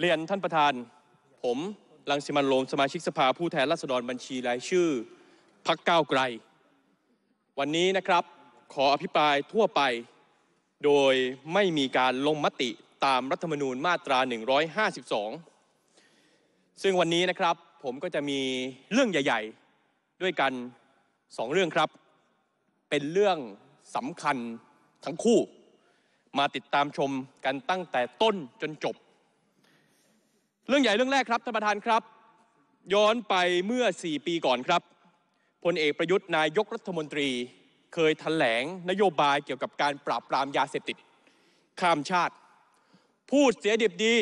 เรียนท่านประธาน ผม ลังสิมันโรมสมาชิกสภาผู้แทนราษฎรบัญชีรายชื่อพักก้าวไกล วันนี้นะครับขออภิปรายทั่วไปโดยไม่มีการลงมติตามรัฐธรรมนูญมาตรา 152 ซึ่งวันนี้นะครับผมก็จะมีเรื่องใหญ่ๆด้วยกันสองเรื่องครับ เป็นเรื่องสำคัญทั้งคู่มาติดตามชมกันตั้งแต่ต้นจนจบเรื่องใหญ่เรื่องแรก ครับท่านประธาน ครับ ย้อนไปเมื่อ 4 ปีก่อนครับพลเอกประยุทธ์นายกรัฐมนตรีเคยถแถลงนโยบายเกี่ยวกับการปราบ ปราม ยาเสพติด ข้ามชาติ พูดเสียดิบ ดี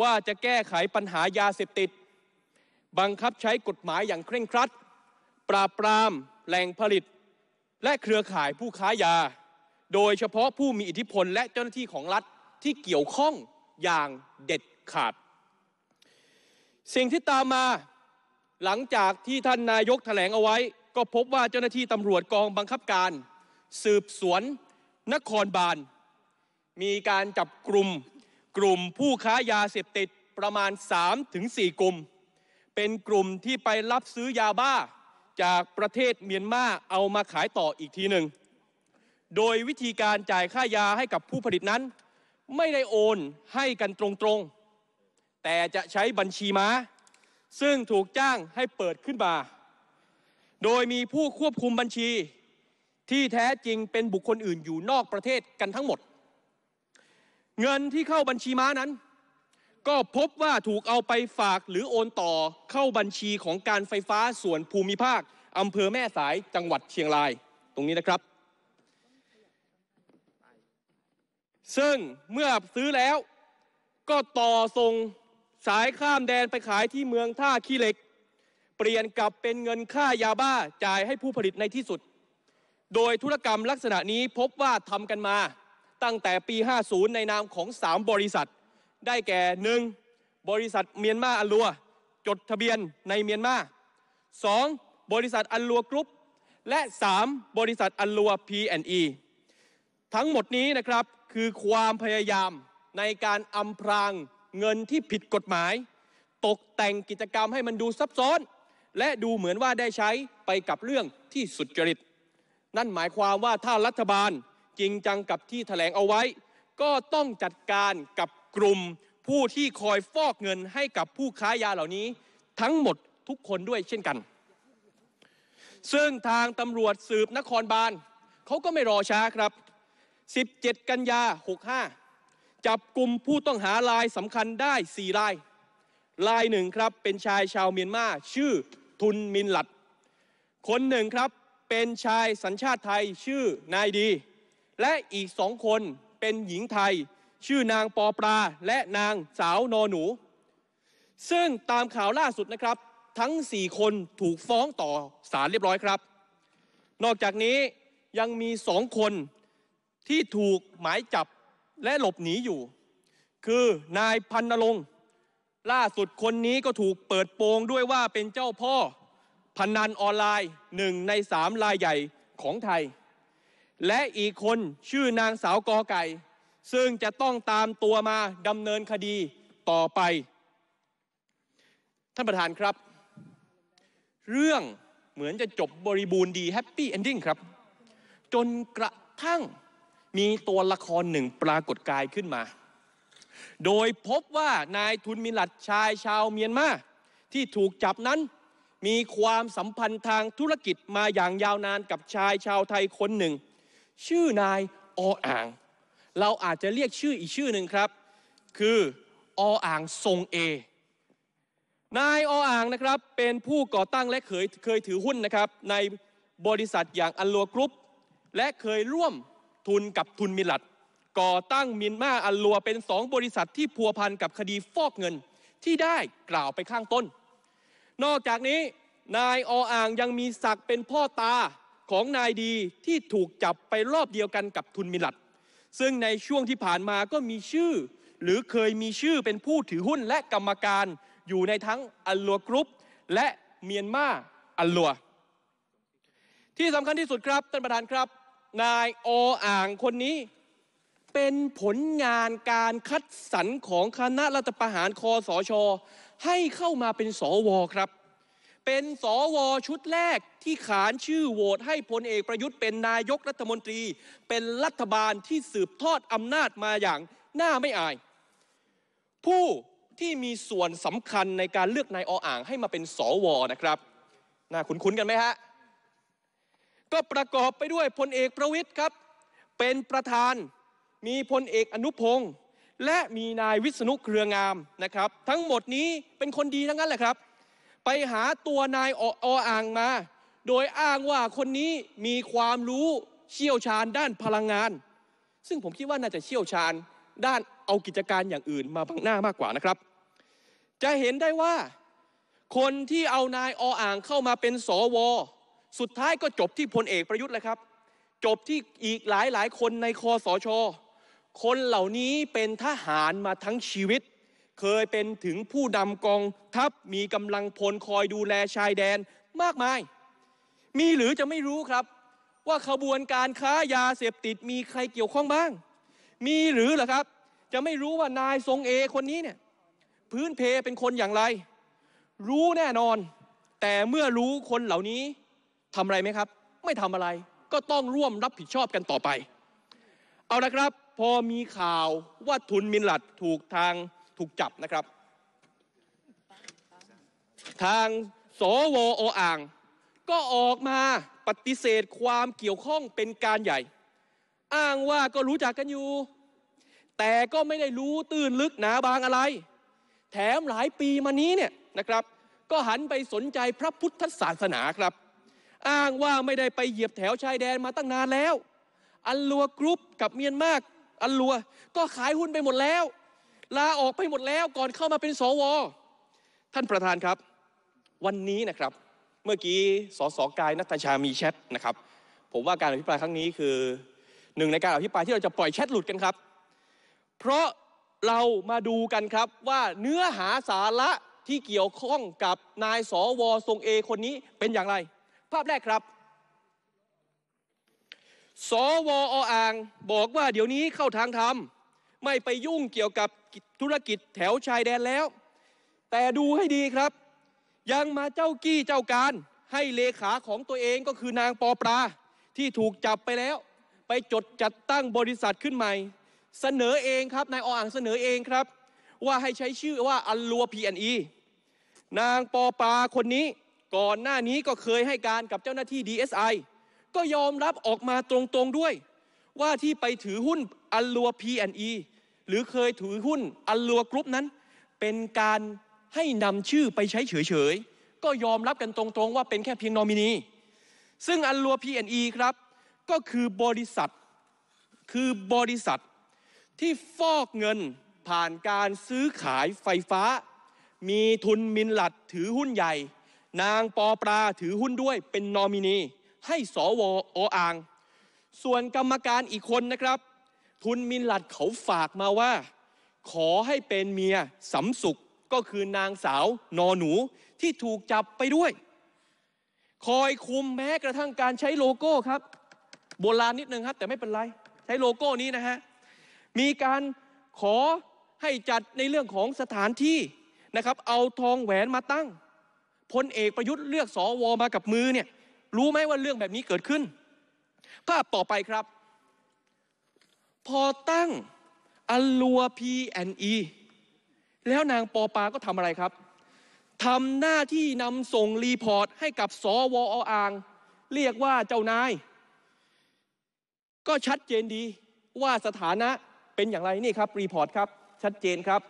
ว่าจะแก้ไขปัญหายาเสพติด บังคับใช้กฎหมายอย่างเคร่งครัด ปราบปรามแหล่งผลิต และเครือข่ายผู้ค้ายา โดยเฉพาะผู้มีอิทธิพลและเจ้าหน้าที่ของรัฐที่เกี่ยวข้องอย่างเด็ดขาดสิ่งที่ตามมา หลังจากที่ท่านนายกแถลงเอาไว้ ก็พบว่าเจ้าหน้าที่ตำรวจกองบังคับการ สืบสวน นครบาลมีการจับกลุ่ม กลุ่มผู้ค้ายาเสพติดประมาณ3-4กลุ่ม เป็นกลุ่มที่ไปรับซื้อยาบ้า จากประเทศเมียนมาเอามาขายต่ออีกทีหนึ่ง โดยวิธีการจ่ายค่ายาให้กับผู้ผลิตนั้น ไม่ได้โอนให้กันตรงๆแต่จะใช้บัญชีม้า ซึ่งถูกจ้างให้เปิดขึ้นมา โดยมีผู้ควบคุมบัญชีที่แท้จริงเป็นบุคคลอื่นอยู่นอกประเทศกันทั้งหมด เงินที่เข้าบัญชีม้านั้น ก็พบว่าถูกเอาไปฝากหรือโอนต่อเข้าบัญชีของการไฟฟ้าส่วนภูมิภาค อำเภอแม่สายจังหวัดเชียงรายตรงนี้นะครับ ซึ่งเมื่อซื้อแล้วก็ต่อส่งสายข้ามแดนไปขายที่เมืองท่า ขี้เหล็ก เปลี่ยนกลับเป็นเงินค่ายาบ้า จ่ายให้ผู้ผลิตในที่สุด โดยธุรกรรมลักษณะนี้พบว่าทำกันมาตั้งแต่ปี 50 ในนามของ 3 บริษัท ได้แก่ 1. บริษัทเมียนมาอัลลัว จดทะเบียนในเมียนมา 2. บริษัทอัลลัวกรุ๊ป และ 3. บริษัทอัลลัว P&E ทั้งหมดนี้นะครับคือความพยายามในการอำพรางเงินที่ผิดกฎหมาย ตกแต่งกิจกรรมให้มันดูซับซ้อน และดูเหมือนว่าได้ใช้ไปกับเรื่องที่สุดจริต นั่นหมายความว่าถ้ารัฐบาลจริงจังกับที่แถลงเอาไว้ ก็ต้องจัดการกับกลุ่มผู้ที่คอยฟอกเงินให้กับผู้ค้ายาเหล่านี้ ทั้งหมดทุกคนด้วยเช่นกัน ซึ่งทางตำรวจสืบนครบาลเขาก็ไม่รอช้าครับ 17 กันยา65จับกลุ่มผู้ต้องหารายสำคัญได้4ราย รายหนึ่งครับเป็นชายชาวเมียนมาชื่อทุนมินหลัด คนหนึ่งครับเป็นชายสัญชาติไทยชื่อนายดี และอีกสองคนเป็นหญิงไทย ชื่อนางปอปลาและนางสาวนอหนู ซึ่งตามข่าวล่าสุดนะครับ ทั้ง 4 คนถูกฟ้องต่อศาลเรียบร้อยครับ นอกจากนี้ยังมีสองคนที่ถูกหมายจับและหลบหนีอยู่ คือนายพันนรงค์ล่าสุดคนนี้ก็ถูกเปิดโปงด้วยว่าเป็นเจ้าพ่อพนันออนไลน์หนึ่งในสามรายใหญ่ของไทย และอีกคนชื่อนางสาวกอไก่ ซึ่งจะต้องตามตัวมาดำเนินคดีต่อไป ท่านประธานครับ เรื่องเหมือนจะจบบริบูรณ์ดีแฮปปี้เอนดิ้งครับ จนกระทั่งมีตัวละครหนึ่งปรากฏกายขึ้นมา โดยพบว่านายทุนมิลัดชายชาวเมียนมาที่ถูกจับนั้น มีความสัมพันธ์ทางธุรกิจมาอย่างยาวนานกับชายชาวไทยคนหนึ่ง ชื่อนายออ่าง เราอาจจะเรียกชื่ออีกชื่อหนึ่งครับ คือออ่างทรงเอ นายออ่างนะครับเป็นผู้ก่อตั้งและเคยเคยถือหุ้นนะครับ ในบริษัทอย่างอัลลัวกรุ๊ปและเคยร่วมทุนกับทุนมิลัดก่อตั้งมินมาอัลลัวเป็นสองบริษัทที่พัวพันกับคดีฟอกเงินที่ได้กล่าวไปข้างต้น นอกจากนี้นายออ่างยังมีศักดิ์เป็นพ่อตาของนายดีที่ถูกจับไปรอบเดียวกันกับทุนมิลัดซึ่งในช่วงที่ผ่านมาก็มีชื่อ หรือเคยมีชื่อเป็นผู้ถือหุ้นและกรรมการอยู่ในทั้งอัลลัวกรุ๊ป และเมียนมาอัลลัวที่สำคัญที่สุดครับท่านประธานครับนายออ่างคนนี้ เป็นผลงานการคัดสรร ของคณะรัฐประหารคอสอชอให้เข้ามาเป็นสอวอครับ เป็นสอวอชุดแรกที่ขานชื่อโหวตให้พลเอกประยุทธ์เป็นนายกรัฐมนตรีเป็นรัฐบาลที่สืบทอดอำนาจมาอย่างหน้าไม่อาย ผู้ที่มีส่วนสำคัญในการเลือกนายออ่างให้มาเป็นสอวอนะครับน่าคุ้นๆกันไหมฮะก็ประกอบไปด้วยพลเอกประวิทย์ครับ เป็นประธานมีพลเอกอนุพงศ์และมีนายวิษณุเครืองามนะครับ ทั้งหมดนี้เป็นคนดีทั้งนั้นแหละครับ ไปหาตัวนายอออ่างมา โดยอ้างว่าคนนี้มีความรู้เชี่ยวชาญด้านพลังงาน ซึ่งผมคิดว่าน่าจะเชี่ยวชาญด้านเอากิจการอย่างอื่นมาบังหน้ามากกว่านะครับ จะเห็นได้ว่าคนที่เอานายออ่างเข้ามาเป็นสอวอสุดท้ายก็จบที่พลเอกประยุทธ์แหละครับ จบที่อีกหลายหลายคนในคอสช คนเหล่านี้เป็นทหารมาทั้งชีวิต เคยเป็นถึงผู้นำกองทัพมีกำลังพลคอยดูแลชายแดนมากมาย มีหรือจะไม่รู้ครับ ว่าขบวนการค้ายาเสพติดมีใครเกี่ยวข้องบ้าง มีหรือเหรอครับ จะไม่รู้ว่านายทรงเอคนนี้เนี่ย พื้นเพเป็นคนอย่างไร รู้แน่นอน แต่เมื่อรู้คนเหล่านี้ทำอะไรไหมครับ ไม่ทำอะไรก็ต้องร่วมรับผิดชอบกันต่อไป เอาละครับพอมีข่าวว่าทุนมินลัดถูกทางถูกจับนะครับ ทางสวออ่าง ก็ออกมาปฏิเสธความเกี่ยวข้องเป็นการใหญ่ อ้างว่าก็รู้จักกันอยู่ แต่ก็ไม่ได้รู้ตื่นลึกหนาบางอะไร แถมหลายปีมานี้เนี่ยนะครับ ก็หันไปสนใจพระพุทธศาสนาครับอ้างว่าไม่ได้ไปเหยียบแถวชายแดนมาตั้งนานแล้ว อันลัวกรุ๊ป กับเมียนมาก อันลัว ก็ขายหุ้นไปหมดแล้ว ลาออกไปหมดแล้วก่อนเข้ามาเป็นสว ท่านประธานครับ วันนี้นะครับ เมื่อกี้สสกายนัตชามีแชทนะครับ ผมว่าการอภิปรายครั้งนี้คือหนึ่งในการอภิปรายที่เราจะปล่อยแชทหลุดกันครับ เพราะเรามาดูกันครับว่าเนื้อหาสาระที่เกี่ยวข้องกับนายสวทรงเอคนนี้เป็นอย่างไรภาพแรกครับ สวออ่างบอกว่าเดี๋ยวนี้เข้าทางธรรมไม่ไปยุ่งเกี่ยวกับธุรกิจแถวชายแดนแล้ว แต่ดูให้ดีครับ ยังมาเจ้ากี้เจ้าการให้เลขาของตัวเองก็คือนางปอปลาที่ถูกจับไปแล้ว ไปจดจัดตั้งบริษัทขึ้นใหม่ เสนอเองครับนายออ่างเสนอเองครับ ว่าให้ใช้ชื่อว่าอัลลัวพีแอนอีนางปอปลาคนนี้ก่อนหน้านี้ก็เคยให้การกับเจ้าหน้าที่ DSI ก็ยอมรับออกมาตรงๆด้วย ว่าที่ไปถือหุ้นอัลลัว P&E หรือเคยถือหุ้นอัลลัวกรุ๊ปนั้น เป็นการให้นำชื่อไปใช้เฉย ๆ ก็ยอมรับกันตรงๆ ว่าเป็นแค่เพียงนอมินี ซึ่งอัลลัว P&E ครับ ก็คือบริษัท คือบริษัท ที่ฟอกเงินผ่านการซื้อขายไฟฟ้า มีทุนมินหลัดถือหุ้นใหญ่นางปอปลาถือหุ้นด้วยเป็นนอมินี ให้สวออ่างส่วนกรรมการอีกคนนะครับ ทุนมินหลัดเขาฝากมาว่า ขอให้เป็นเมียสำสุขก็คือนางสาวนอหนูที่ถูกจับไปด้วย คอยคุมแม้กระทั่งการใช้โลโก้ครับโบราณนิดนึงครับ แต่ไม่เป็นไรใช้โลโก้นี้นะฮะมีการขอให้จัดในเรื่องของสถานที่นะครับ เอาทองแหวนมาตั้งพลเอกประยุทธ์เลือกสอวอมากับมือเนี่ย รู้ไหมว่าเรื่องแบบนี้เกิดขึ้นภาพต่อไปครับ พอตั้งอลัวพีแออนแล้วนางปอปาก็ทำอะไรครับทำหน้าที่นำส่งรีพอร์ตให้กับสอวออ่างเรียกว่าเจ้านาย ก็ชัดเจนดีว่าสถานะเป็นอย่างไรนี่ครับรีพอร์ตครับชัดเจนครับ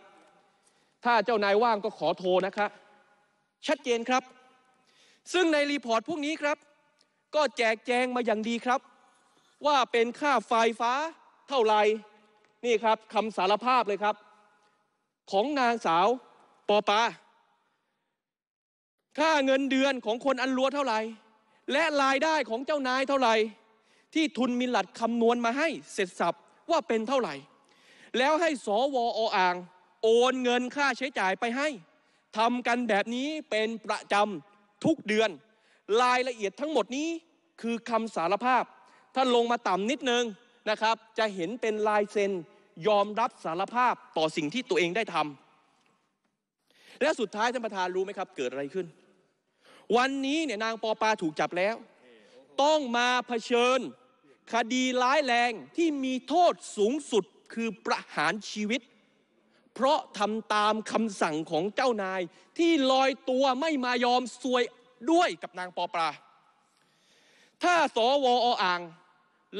ถ้าเจ้านายว่างก็ขอโทรนะคะชัดเจนครับ ซึ่งในรีพอร์ตพวกนี้ครับ ก็แจกแจงมาอย่างดีครับ ว่าเป็นค่าไฟฟ้าเท่าไหร่นี่ครับคำสารภาพเลยครับ ของนางสาวปอปาค่าเงินเดือนของคนอันรัวเท่าไหร่ และรายได้ของเจ้านายเท่าไหร่ที่ทุนมิลัดคำนวณมาให้เสร็จสับว่าเป็นเท่าไหร่ แล้วให้สวออ่าง โอนเงินค่าใช้จ่ายไปให้ทำกันแบบนี้เป็นประจำทุกเดือน รายละเอียดทั้งหมดนี้คือคำสารภาพ ถ้าลงมาต่ำนิดนึงนะครับ จะเห็นเป็นลายเซ็น ยอมรับสารภาพต่อสิ่งที่ตัวเองได้ทำและสุดท้ายท่านประธานรู้ไหมครับ เกิดอะไรขึ้น วันนี้เนี่ยนางปอปาถูกจับแล้ว ต้องมาเผชิญ คดีร้ายแรงที่มีโทษสูงสุดคือประหารชีวิตเพราะทำตามคำสั่งของเจ้านาย ที่ลอยตัวไม่มายอมซวยด้วยกับนางปอปลา ถ้าสอวออ่าง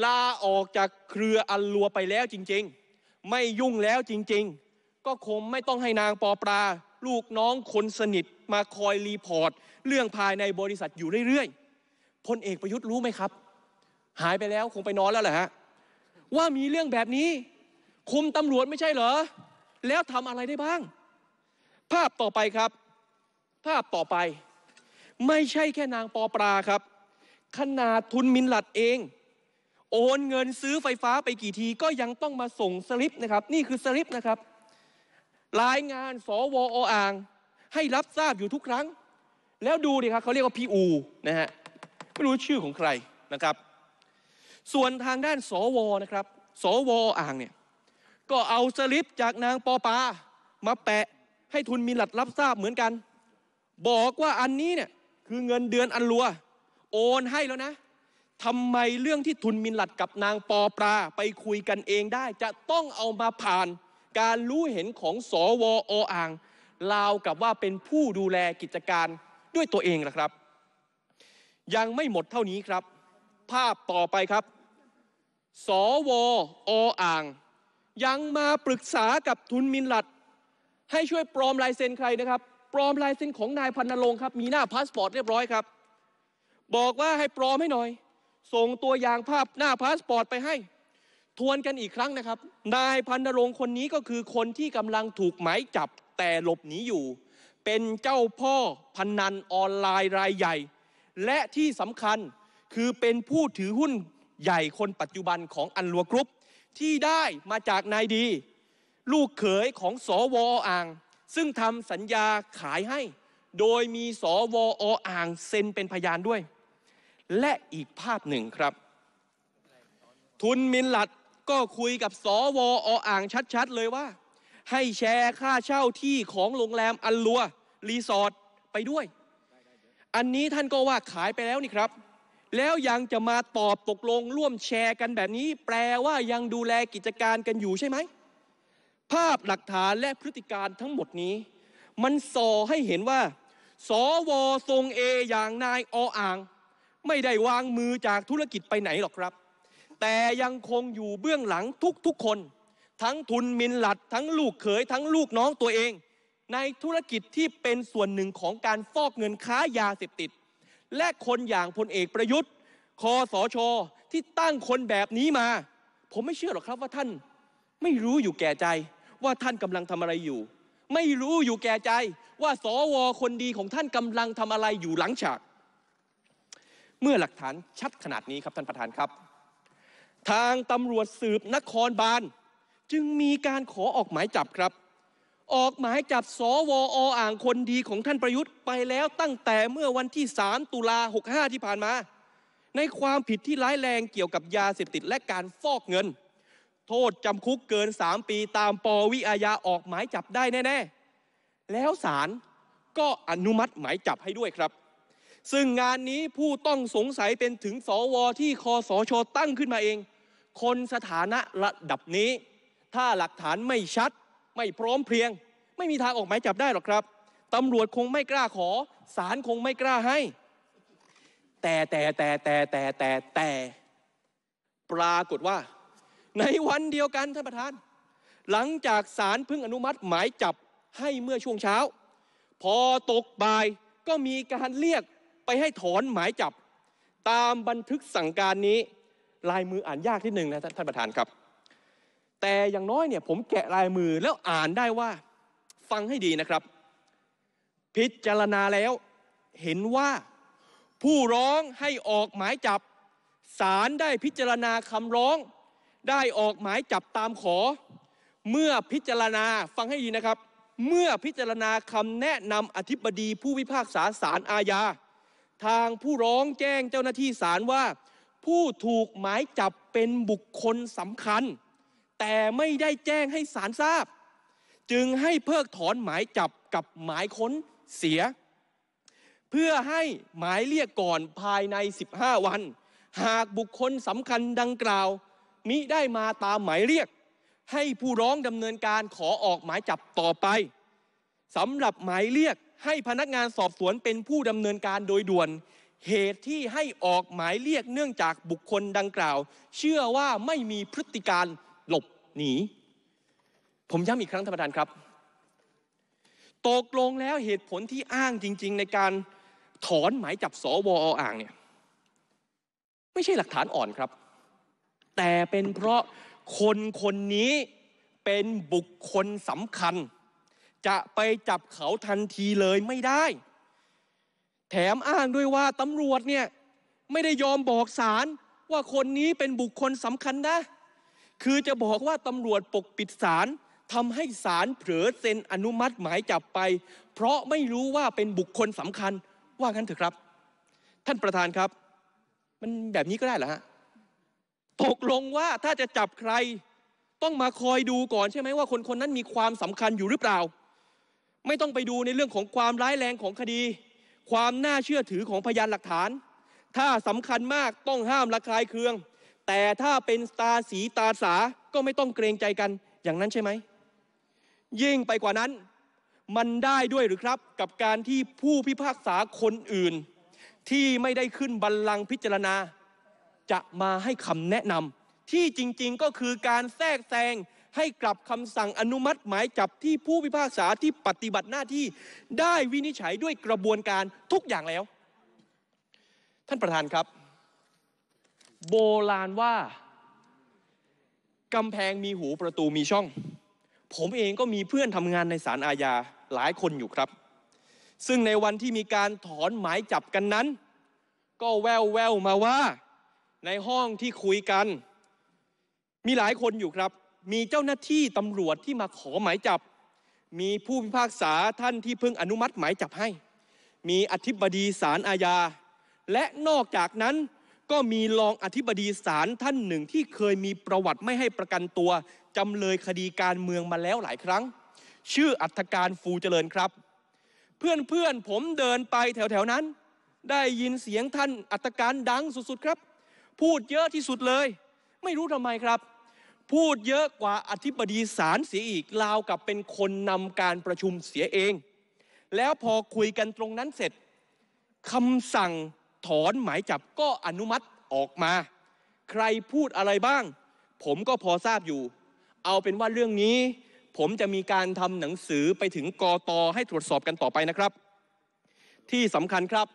ลาออกจากเครืออันลัวไปแล้วจริงๆ ไม่ยุ่งแล้วจริงๆ ก็คงไม่ต้องให้นางปอปลาลูกน้องคนสนิท มาคอยรีพอร์ตเรื่องภายในบริษัทอยู่เรื่อยๆ พลเอกประยุทธ์รู้ไหมครับ หายไปแล้วคงไปนอนแล้วแหละฮะ ว่ามีเรื่องแบบนี้ คุมตำรวจไม่ใช่เหรอแล้วทำอะไรได้บ้าง ภาพต่อไปครับ ภาพต่อไป ไม่ใช่แค่นางปอปลาครับขนาดทุนมินหลัดเอง โอนเงินซื้อไฟฟ้าไปกี่ที ก็ยังต้องมาส่งสลิปนะครับนี่คือสลิปนะครับรายงานสวออ่าง ให้รับทราบอยู่ทุกครั้ง แล้วดูดิครับเขาเรียกว่าพีอูนะฮะไม่รู้ชื่อของใครนะครับ ส่วนทางด้านสวอนะครับสวออ่างเนี่ยก็เอาสลิปจากนางปอปามาแปะให้ทุนมีหลัดรับทราบเหมือนกัน บอกว่าอันนี้เนี่ยคือเงินเดือนอันรัวโอนให้แล้วนะทำไมเรื่องที่ทุนมินหลัดกับนางปอปลาไปคุยกันเองได้จะต้องเอามาผ่านการรู้เห็นของสอวออ่างลาว กับว่าเป็นผู้ดูแลกิจการด้วยตัวเอง่ะครับ ยังไม่หมดเท่านี้ครับ ภาพต่อไปครับสวออ่างยังมาปรึกษากับทุนมินลัดให้ช่วยปลอมลายเซ็นใครนะครับ ปลอมลายเซ็นของนายพันนรงค์ครับมีหน้าพาสปอร์ตเรียบร้อยครับบอกว่าให้ปลอมให้หน่อยส่งตัวอย่างภาพหน้าพาสปอร์ตไปให้ทวนกันอีกครั้งนะครับ นายพันนรงค์คนนี้ก็คือคนที่กำลังถูกหมายจับแต่หลบหนีอยู่ เป็นเจ้าพ่อพันนันออนไลน์รายใหญ่ และที่สำคัญคือเป็นผู้ถือหุ้นใหญ่คนปัจจุบันของอันลัวกรุ๊ปที่ได้มาจากนายดี ลูกเขยของสอวออ่าง ซึ่งทำสัญญาขายให้ โดยมีสอวออ่างเซ็นเป็นพยานด้วย และอีกภาพหนึ่งครับ ทุนมินหลัดก็คุยกับสอวออ่างชัดๆ เลยว่า ให้แชร์ค่าเช่าที่ของโรงแรมอัลลัว รีสอร์ท ไปด้วย อันนี้ท่านก็ว่าขายไปแล้วนี่ครับแล้วยังจะมาตอบตกลงร่วมแชร์กันแบบนี้ แปลว่ายังดูแลกิจการกันอยู่ใช่ไหม ภาพหลักฐานและพฤติการทั้งหมดนี้ มันส่อให้เห็นว่า สวทรงเออย่างนายออ่าง ไม่ได้วางมือจากธุรกิจไปไหนหรอกครับ แต่ยังคงอยู่เบื้องหลังทุกทุกคน ทั้งทุนมินหลัดทั้งลูกเขย ทั้งลูกน้องตัวเอง ในธุรกิจที่เป็นส่วนหนึ่งของการฟอกเงินค้ายาเสพติดและคนอย่างพลเอกประยุทธ์คอสอชอที่ตั้งคนแบบนี้มา ผมไม่เชื่อหรอกครับว่าท่าน ไม่รู้อยู่แก่ใจว่าท่านกำลังทำอะไรอยู่ ไม่รู้อยู่แก่ใจว่าสวคนดีของท่านกำลังทำอะไรอยู่หลังฉาก เมื่อหลักฐานชัดขนาดนี้ครับท่านประธานครับ ทางตำรวจสืบนครบาลจึงมีการขอออกหมายจับครับออกหมายจับสวออ่างคนดีของท่านประยุทธ์ไปแล้วตั้งแต่เมื่อวันที่ 3 ตุลา 65 ที่ผ่านมา ในความผิดที่ร้ายแรงเกี่ยวกับยาเสพติดและการฟอกเงิน โทษจำคุกเกิน 3 ปีตามปวิอาญาออกหมายจับได้แน่ ๆ แล้วศาลก็อนุมัติหมายจับให้ด้วยครับ ซึ่งงานนี้ผู้ต้องสงสัยเป็นถึงสว ที่คอสชตั้งขึ้นมาเอง คนสถานะระดับนี้ ถ้าหลักฐานไม่ชัดไม่พร้อมเพรียง ไม่มีทางออกหมายจับได้หรอกครับตำรวจคงไม่กล้าขอศาลคงไม่กล้าให้ แต่แต่แต่แต่แต่แต่แต่ปรากฏว่า ในวันเดียวกัน ท่านประธาน หลังจากศาลเพิ่งอนุมัติหมายจับให้เมื่อช่วงเช้า พอตกบ่ายก็มีการเรียกไปให้ถอนหมายจับ ตามบันทึกสั่งการนี้ลายมืออ่านยากที่หนึ่งนะท่านประธานครับแต่อย่างน้อยเนี่ยผมแกะลายมือแล้วอ่านได้ว่าฟังให้ดีนะครับ พิจารณาแล้วเห็นว่า ผู้ร้องให้ออกหมายจับ ศาลได้พิจารณาคำร้อง ได้ออกหมายจับตามขอ เมื่อพิจารณาฟังให้ดีนะครับ เมื่อพิจารณาคำแนะนำอธิบดีผู้พิพากษาศาลอาญา ทางผู้ร้องแจ้งเจ้าหน้าที่ศาลว่า ผู้ถูกหมายจับเป็นบุคคลสำคัญแต่ไม่ได้แจ้งให้ศาลทราบ จึงให้เพิกถอนหมายจับกับหมายค้นเสีย เพื่อให้หมายเรียกก่อนภายใน 15 วัน หากบุคคลสำคัญดังกล่าว มิได้มาตามหมายเรียก ให้ผู้ร้องดำเนินการขอออกหมายจับต่อไปสำหรับหมายเรียกให้พนักงานสอบสวนเป็นผู้ดำเนินการโดยด่วน เหตุที่ให้ออกหมายเรียกเนื่องจากบุคคลดังกล่าว เชื่อว่าไม่มีพฤติการหลบหนี ผมย้ำอีกครั้งท่านประธานครับ ตกลงแล้วเหตุผลที่อ้างจริง ๆ ในการถอนหมายจับสวออ่างเนี่ยไม่ใช่หลักฐานอ่อนครับ แต่เป็นเพราะคนคนนี้เป็นบุคคลสำคัญ จะไปจับเขาทันทีเลยไม่ได้ แถมอ้างด้วยว่าตำรวจเนี่ยไม่ได้ยอมบอกสารว่าคนนี้เป็นบุคคลสำคัญนะคือจะบอกว่าตำรวจปกปิดสารทำให้สารเผลอเซ็นอนุมัติหมายจับไป เพราะไม่รู้ว่าเป็นบุคคลสำคัญว่ากันเถอะครับ ท่านประธานครับ มันแบบนี้ก็ได้เหรอฮะตกลงว่าถ้าจะจับใคร ต้องมาคอยดูก่อน ใช่ไหมว่าคนคนนั้นมีความสำคัญอยู่หรือเปล่า ไม่ต้องไปดูในเรื่องของความร้ายแรงของคดี ความน่าเชื่อถือของพยานหลักฐาน ถ้าสำคัญมากต้องห้ามละคลายเครืองแต่ถ้าเป็นตาสีตาสา ก็ไม่ต้องเกรงใจกันอย่างนั้นใช่ไหมยิ่งไปกว่านั้นมันได้ด้วยหรือครับกับการที่ผู้พิพากษาคนอื่น ที่ไม่ได้ขึ้นบัลลังก์พิจารณา จะมาให้คำแนะนำที่จริงๆก็คือการแทรกแซง ให้กลับคำสั่งอนุมัติหมายจับที่ผู้พิพากษาที่ปฏิบัติหน้าที่ได้วินิจฉัยด้วยกระบวนการทุกอย่างแล้ว ท่านประธานครับโบราณว่า กำแพงมีหูประตูมีช่อง ผมเองก็มีเพื่อนทำงานในศาลอาญาหลายคนอยู่ครับ ซึ่งในวันที่มีการถอนหมายจับกันนั้น ก็แววแววมาว่า ในห้องที่คุยกัน มีหลายคนอยู่ครับ มีเจ้าหน้าที่ตำรวจที่มาขอหมายจับ มีผู้พิพากษาท่านที่เพิ่งอนุมัติหมายจับให้ มีอธิบดีศาลอาญา และนอกจากนั้นก็มีรองอธิบดีศาลท่านหนึ่งที่เคยมีประวัติไม่ให้ประกันตัว จำเลยคดีการเมืองมาแล้วหลายครั้ง ชื่ออัธการฟูเจริญครับ เพื่อนเพื่อนผมเดินไปแถวๆนั้น ได้ยินเสียงท่านอัธการดังสุดๆครับ พูดเยอะที่สุดเลย ไม่รู้ทำไมครับ พูดเยอะกว่าอธิบดีศาลเสียอีกราวกับเป็นคนนำการประชุมเสียเอง แล้วพอคุยกันตรงนั้นเสร็จคำสั่งถอนหมายจับก็อนุมัติออกมา ใครพูดอะไรบ้าง ผมก็พอทราบอยู่ เอาเป็นว่าเรื่องนี้ผมจะมีการทำหนังสือไปถึงกอตอให้ตรวจสอบกันต่อไปนะครับ ที่สำคัญครับ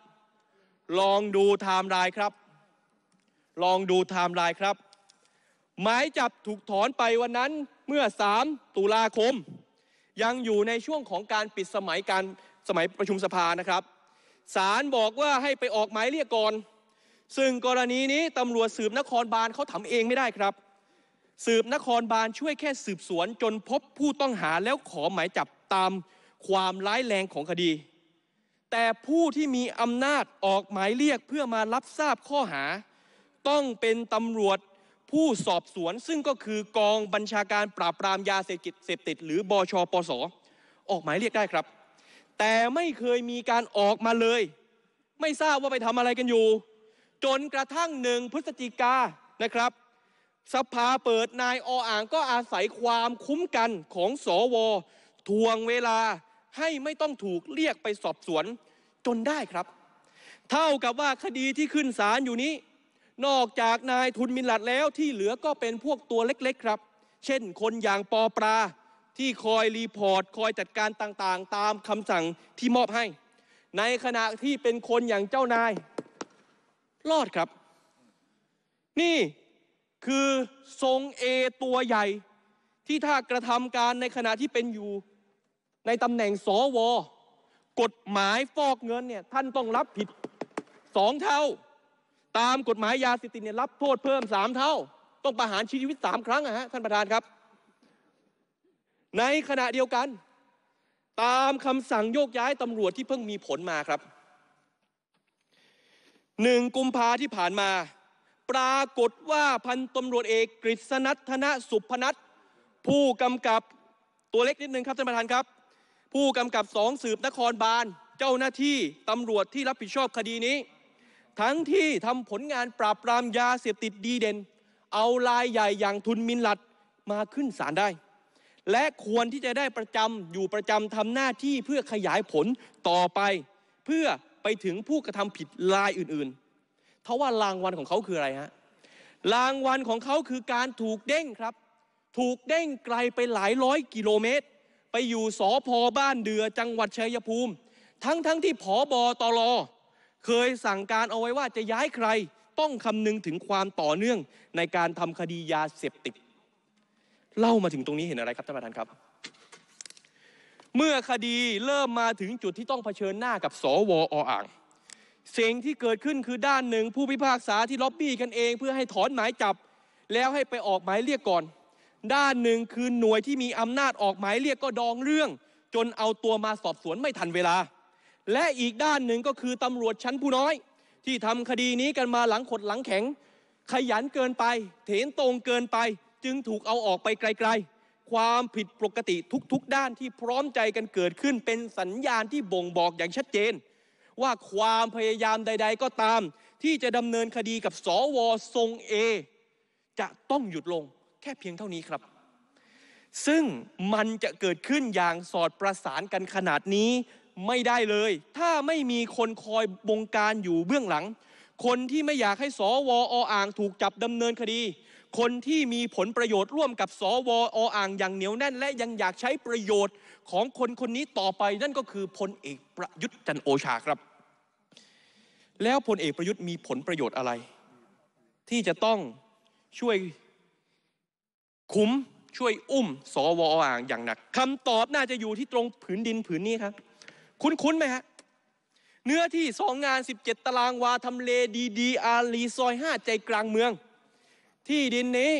ลองดูไทม์ไลน์ครับ ลองดูไทม์ไลน์ครับ หมายจับถูกถอนไปวันนั้นเมื่อ 3ตุลาคม ยังอยู่ในช่วงของการปิดสมัยการสมัยประชุมสภานะครับศาลบอกว่าให้ไปออกหมายเรียกก่อนซึ่งกรณีนี้ตำรวจสืบนครบาลเขาทำเองไม่ได้ครับ สืบนครบาลช่วยแค่สืบสวนจนพบผู้ต้องหาแล้วขอหมายจับตามความร้ายแรงของคดี แต่ผู้ที่มีอำนาจออกหมายเรียกเพื่อมารับทราบข้อหา ต้องเป็นตำรวจผู้สอบสวนซึ่งก็คือกองบัญชาการปราบปรามยาเสพติดหรือบอชปสออกหมายเรียกได้ครับแต่ไม่เคยมีการออกมาเลย ไม่ทราบว่าไปทำอะไรกันอยู่ จนกระทั่งหนึ่งพฤศจิกานะครับ สภาเปิดนายออ่างก็อาศัยความคุ้มกันของสอวทวงเวลาให้ไม่ต้องถูกเรียกไปสอบสวนจนได้ครับ เท่ากับว่าคดีที่ขึ้นศาลอยู่นี้ นอกจากนายทุนมินลัดแล้วที่เหลือก็เป็นพวกตัวเล็กๆครับ เช่นคนอย่างปอปลาที่คอยรีพอร์ตคอยจัดการต่างๆ ตามคำสั่งที่มอบให้ ในขณะที่เป็นคนอย่างเจ้านาย รอดครับ นี่คือทรงเอตัวใหญ่ ที่ถ้ากระทำการในขณะที่เป็นอยู่ ในตำแหน่งสวกฎหมายฟอกเงินเนี่ยท่านต้องรับผิดสองเท่า ตามกฎหมายยาเสพติดเนี่ยรับโทษเพิ่มสามเท่า ต้องประหารชีวิตสามครั้งอะฮะท่านประธานครับในขณะเดียวกัน ตามคำสั่งโยกย้ายตำรวจที่เพิ่งมีผลมาครับ หนึ่งกุมภาที่ผ่านมาปรากฏว่าพันตำรวจเอกกฤษณัทนสุพนัทผู้กำกับตัวเล็กนิดนึงครับท่านประธานครับ ผู้กำกับสองสืบนครบาลเจ้าหน้าที่ตำรวจที่รับผิดชอบคดีนี้ ทั้งที่ทำผลงานปราบปรามยาเสพติดดีเด่นเอาลายใหญ่อย่างทุนมินลัดมาขึ้นศาลได้และควรที่จะได้ประจำอยู่ประจำทำหน้าที่เพื่อขยายผลต่อไป เพื่อไปถึงผู้กระทำผิดรายอื่นๆทว่ารางวัลของเขาคืออะไรฮะรางวัลของเขาคือการถูกเด้งครับ ถูกเด้งไกลไปหลายร้อยกิโลเมตร ไปอยู่สอพอบ้านเดือจังหวัดชัยภูมิ ทั้งๆทที่ผอบอตรเคยสั่งการเอาไว้ว่าจะย้ายใครต้องคำนึงถึงความต่อเนื่องในการทำคดียาเสพติดเล่ามาถึงตรงนี้เห็นอะไรครับท่านประธานครับ เมื่อคดีเริ่มมาถึงจุดที่ต้องเผชิญหน้ากับสวออ่างสิ่งที่เกิดขึ้นคือด้านหนึ่งผู้พิพากษาที่ล็อบบี้กันเองเพื่อให้ถอนหมายจับแล้วให้ไปออกหมายเรียกก่อน ด้านหนึ่งคือหน่วยที่มีอำนาจออกหมายเรียกก็ดองเรื่อง จนเอาตัวมาสอบสวนไม่ทันเวลา และอีกด้านหนึ่งก็คือตำรวจชั้นผู้น้อย ที่ทำคดีนี้กันมาหลังขดหลังแข็ง ขยันเกินไปเถนตรงเกินไปจึงถูกเอาออกไปไกลๆ ความผิดปกติทุกๆ ด้านที่พร้อมใจกันเกิดขึ้น เป็นสัญญาณที่บ่งบอกอย่างชัดเจน ว่าความพยายามใดๆ ก็ตามที่จะดำเนินคดีกับสวทรงเอจะต้องหยุดลงแค่เพียงเท่านี้ครับ ซึ่งมันจะเกิดขึ้นอย่างสอดประสานกันขนาดนี้ไม่ได้เลย ถ้าไม่มีคนคอยบงการอยู่เบื้องหลัง คนที่ไม่อยากให้สวออ่างถูกจับดำเนินคดีคนที่มีผลประโยชน์ร่วมกับสวออ่างอย่างเหนียวแน่นและยังอยากใช้ประโยชน์ของคนคนนี้ต่อไปนั่นก็คือพลเอกประยุทธ์จันโอชาครับ แล้วพลเอกประยุทธ์มีผลประโยชน์อะไร ที่จะต้องช่วยคุ้มช่วยอุ้ม สวอ่างอย่างหนักคำตอบน่าจะอยู่ที่ตรงผืนดินผืนนี้ครับคุ้นๆไหมฮะ เนื้อที่สองงาน17ตารางวาทำเลดีดีอารีซอย5ใจกลางเมืองที่ดินนี้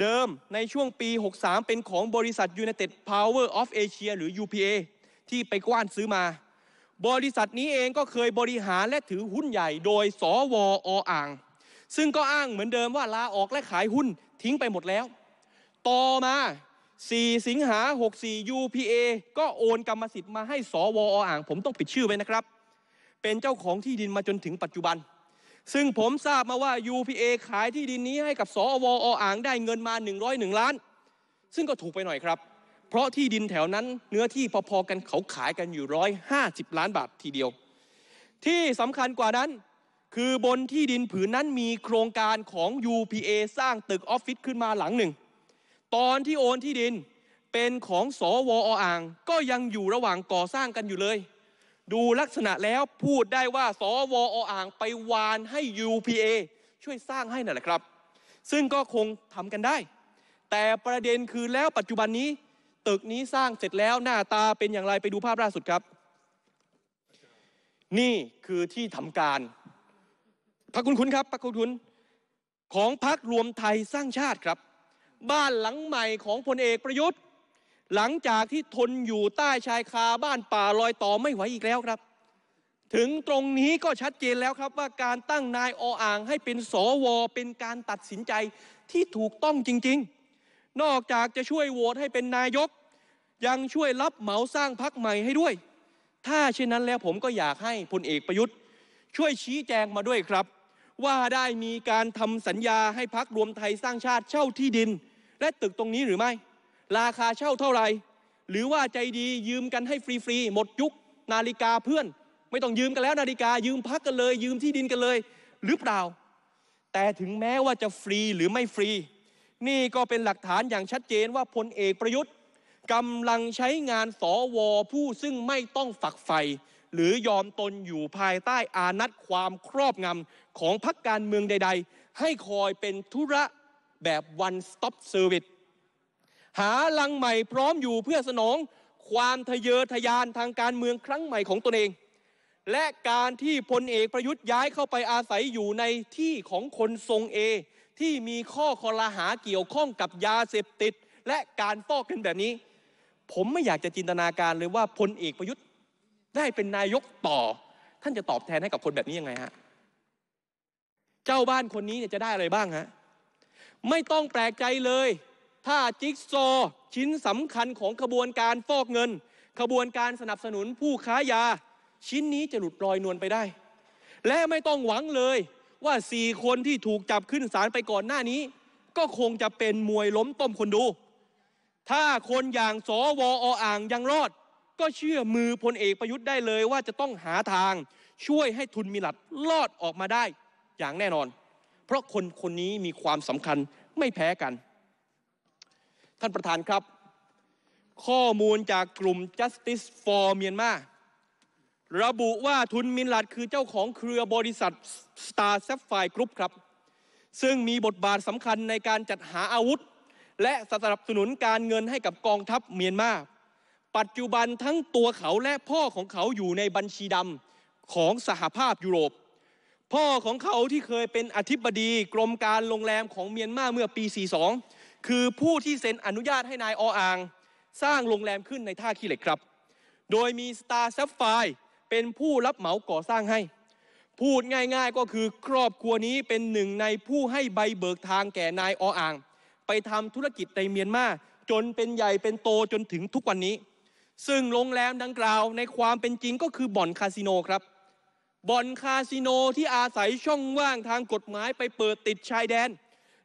เดิมในช่วงปี 63 เป็นของบริษัท United Power of Asia หรือ UPA ที่ไปกว้านซื้อมา บริษัทนี้เองก็เคยบริหารและถือหุ้นใหญ่โดยสวออ่าง ซึ่งก็อ้างเหมือนเดิมว่าลาออกและขายหุ้นทิ้งไปหมดแล้ว ต่อมา 4 สิงหา 64 UPA ก็โอนกรรมสิทธิ์มาให้สวออ่าง ผมต้องปิดชื่อไว้นะครับ เป็นเจ้าของที่ดินมาจนถึงปัจจุบันซึ่งผมทราบมาว่า UPA ขายที่ดินนี้ให้กับสอวออ่างได้เงินมา 101 ล้าน ซึ่งก็ถูกไปหน่อยครับ เพราะที่ดินแถวนั้นเนื้อที่พอๆกันเขาขายกันอยู่ 150 ล้านบาททีเดียว ที่สำคัญกว่านั้นคือบนที่ดินผืนนั้นมีโครงการของ UPA สร้างตึกออฟฟิศขึ้นมาหลังหนึ่ง ตอนที่โอนที่ดินเป็นของสอวออ่างก็ยังอยู่ระหว่างก่อสร้างกันอยู่เลยดูลักษณะแล้วพูดได้ว่าสวออ่างไปวานให้ UPA ช่วยสร้างให้นั่นแหละครับ ซึ่งก็คงทำกันได้ แต่ประเด็นคือแล้วปัจจุบันนี้ ตึกนี้สร้างเสร็จแล้วหน้าตาเป็นอย่างไรไปดูภาพล่าสุดครับ นี่คือที่ทำการพักคุณคุณครับพักคุณคุณของพักรวมไทยสร้างชาติครับ บ้านหลังใหม่ของพลเอกประยุทธ์หลังจากที่ทนอยู่ใต้ชายคาบ้านป่าลอยต่อไม่ไหวอีกแล้วครับ ถึงตรงนี้ก็ชัดเจนแล้วครับว่าการตั้งนายออ่างให้เป็นสวเป็นการตัดสินใจที่ถูกต้องจริง ๆ นอกจากจะช่วยโหวตให้เป็นนายก ยังช่วยรับเหมาสร้างพักใหม่ให้ด้วย ถ้าเช่นนั้นแล้วผมก็อยากให้พลเอกประยุทธ์ ช่วยชี้แจงมาด้วยครับ ว่าได้มีการทำสัญญาให้พักรวมไทยสร้างชาติเช่าที่ดิน และตึกตรงนี้หรือไม่ราคาเช่าเท่าไหร่หรือว่าใจดียืมกันให้ฟรีๆหมดยุคนาฬิกาเพื่อน ไม่ต้องยืมกันแล้วนาฬิกายืมพักกันเลย ยืมที่ดินกันเลย หรือเปล่าแต่ถึงแม้ว่าจะฟรีหรือไม่ฟรี นี่ก็เป็นหลักฐานอย่างชัดเจนว่าพลเอกประยุทธ์กำลังใช้งานสอวอผู้ซึ่งไม่ต้องฝักใฝ่หรือยอมตนอยู่ภายใต้อานัตความครอบงำของพรรคการเมืองใด ๆ ให้คอยเป็นธุระแบบ one stop service หาลังใหม่พร้อมอยู่เพื่อสนองความทะเยอทะยานทางการเมืองครั้งใหม่ของตนเอง และการที่พลเอกประยุทธ์ ย้ายเข้าไปอาศัยอยู่ในที่ของคนทรงเอที่มีข้อคอลหาเกี่ยวข้องกับยาเสพติดและการฟอกเงินแบบนี้ ผมไม่อยากจะจินตนาการเลยว่าพลเอกประยุทธ์ได้เป็นนายกต่อ ท่านจะตอบแทนให้กับคนแบบนี้ยังไงฮะเจ้าบ้านคนนี้จะได้อะไรบ้างฮะไม่ต้องแปลกใจเลยถ้าจิ๊กซอชิ้นสำคัญของขบวนการฟอกเงินขบวนการสนับสนุนผู้ค้ายา ชิ้นนี้จะหลุดลอยนวลไปได้ และไม่ต้องหวังเลยว่าสี่คนที่ถูกจับขึ้นศาลไปก่อนหน้านี้ ก็คงจะเป็นมวยล้มต้มคนดู ถ้าคนอย่างสอวออ่างยังรอด ก็เชื่อมือพลเอกประยุทธ์ได้เลยว่าจะต้องหาทางช่วยให้ทุนมีหลัดรอดออกมาได้อย่างแน่นอน เพราะคนคนนี้มีความสำคัญไม่แพ้กันท่านประธานครับ ข้อมูลจากกลุ่ม Justice for Myanmar ระบุว่าทุนมินลัดคือเจ้าของเครือบริษัท Star s a p p h i r e Group ครับ ซึ่งมีบทบาทสำคัญในการจัดหาอาวุธ และสนับสนุนการเงินให้กับกองทัพเมียนมาปัจจุบันทั้งตัวเขาและพ่อของเขาอยู่ในบัญชีดำของสหภาพยุโรปพ่อของเขาที่เคยเป็นอธิบดีกรมการโรงแรมของเมียนมาเมื่อปี 42คือผู้ที่เซ็นอนุญาตให้นายออ่าง สร้างโรงแรมขึ้นในท่าขี้เหล็กครับ โดยมีสตาร์ซับไฟเป็นผู้รับเหมาก่อสร้างให้ พูดง่ายๆก็คือครอบครัวนี้เป็นหนึ่งในผู้ให้ใบเบิกทางแก่นายออ่าง ไปทำธุรกิจในเมียนมาจนเป็นใหญ่เป็นโตจนถึงทุกวันนี้ ซึ่งโรงแรมดังกล่าวในความเป็นจริงก็คือบ่อนคาสิโนครับ บ่อนคาสิโนที่อาศัยช่องว่างทางกฎหมายไปเปิดติดชายแดน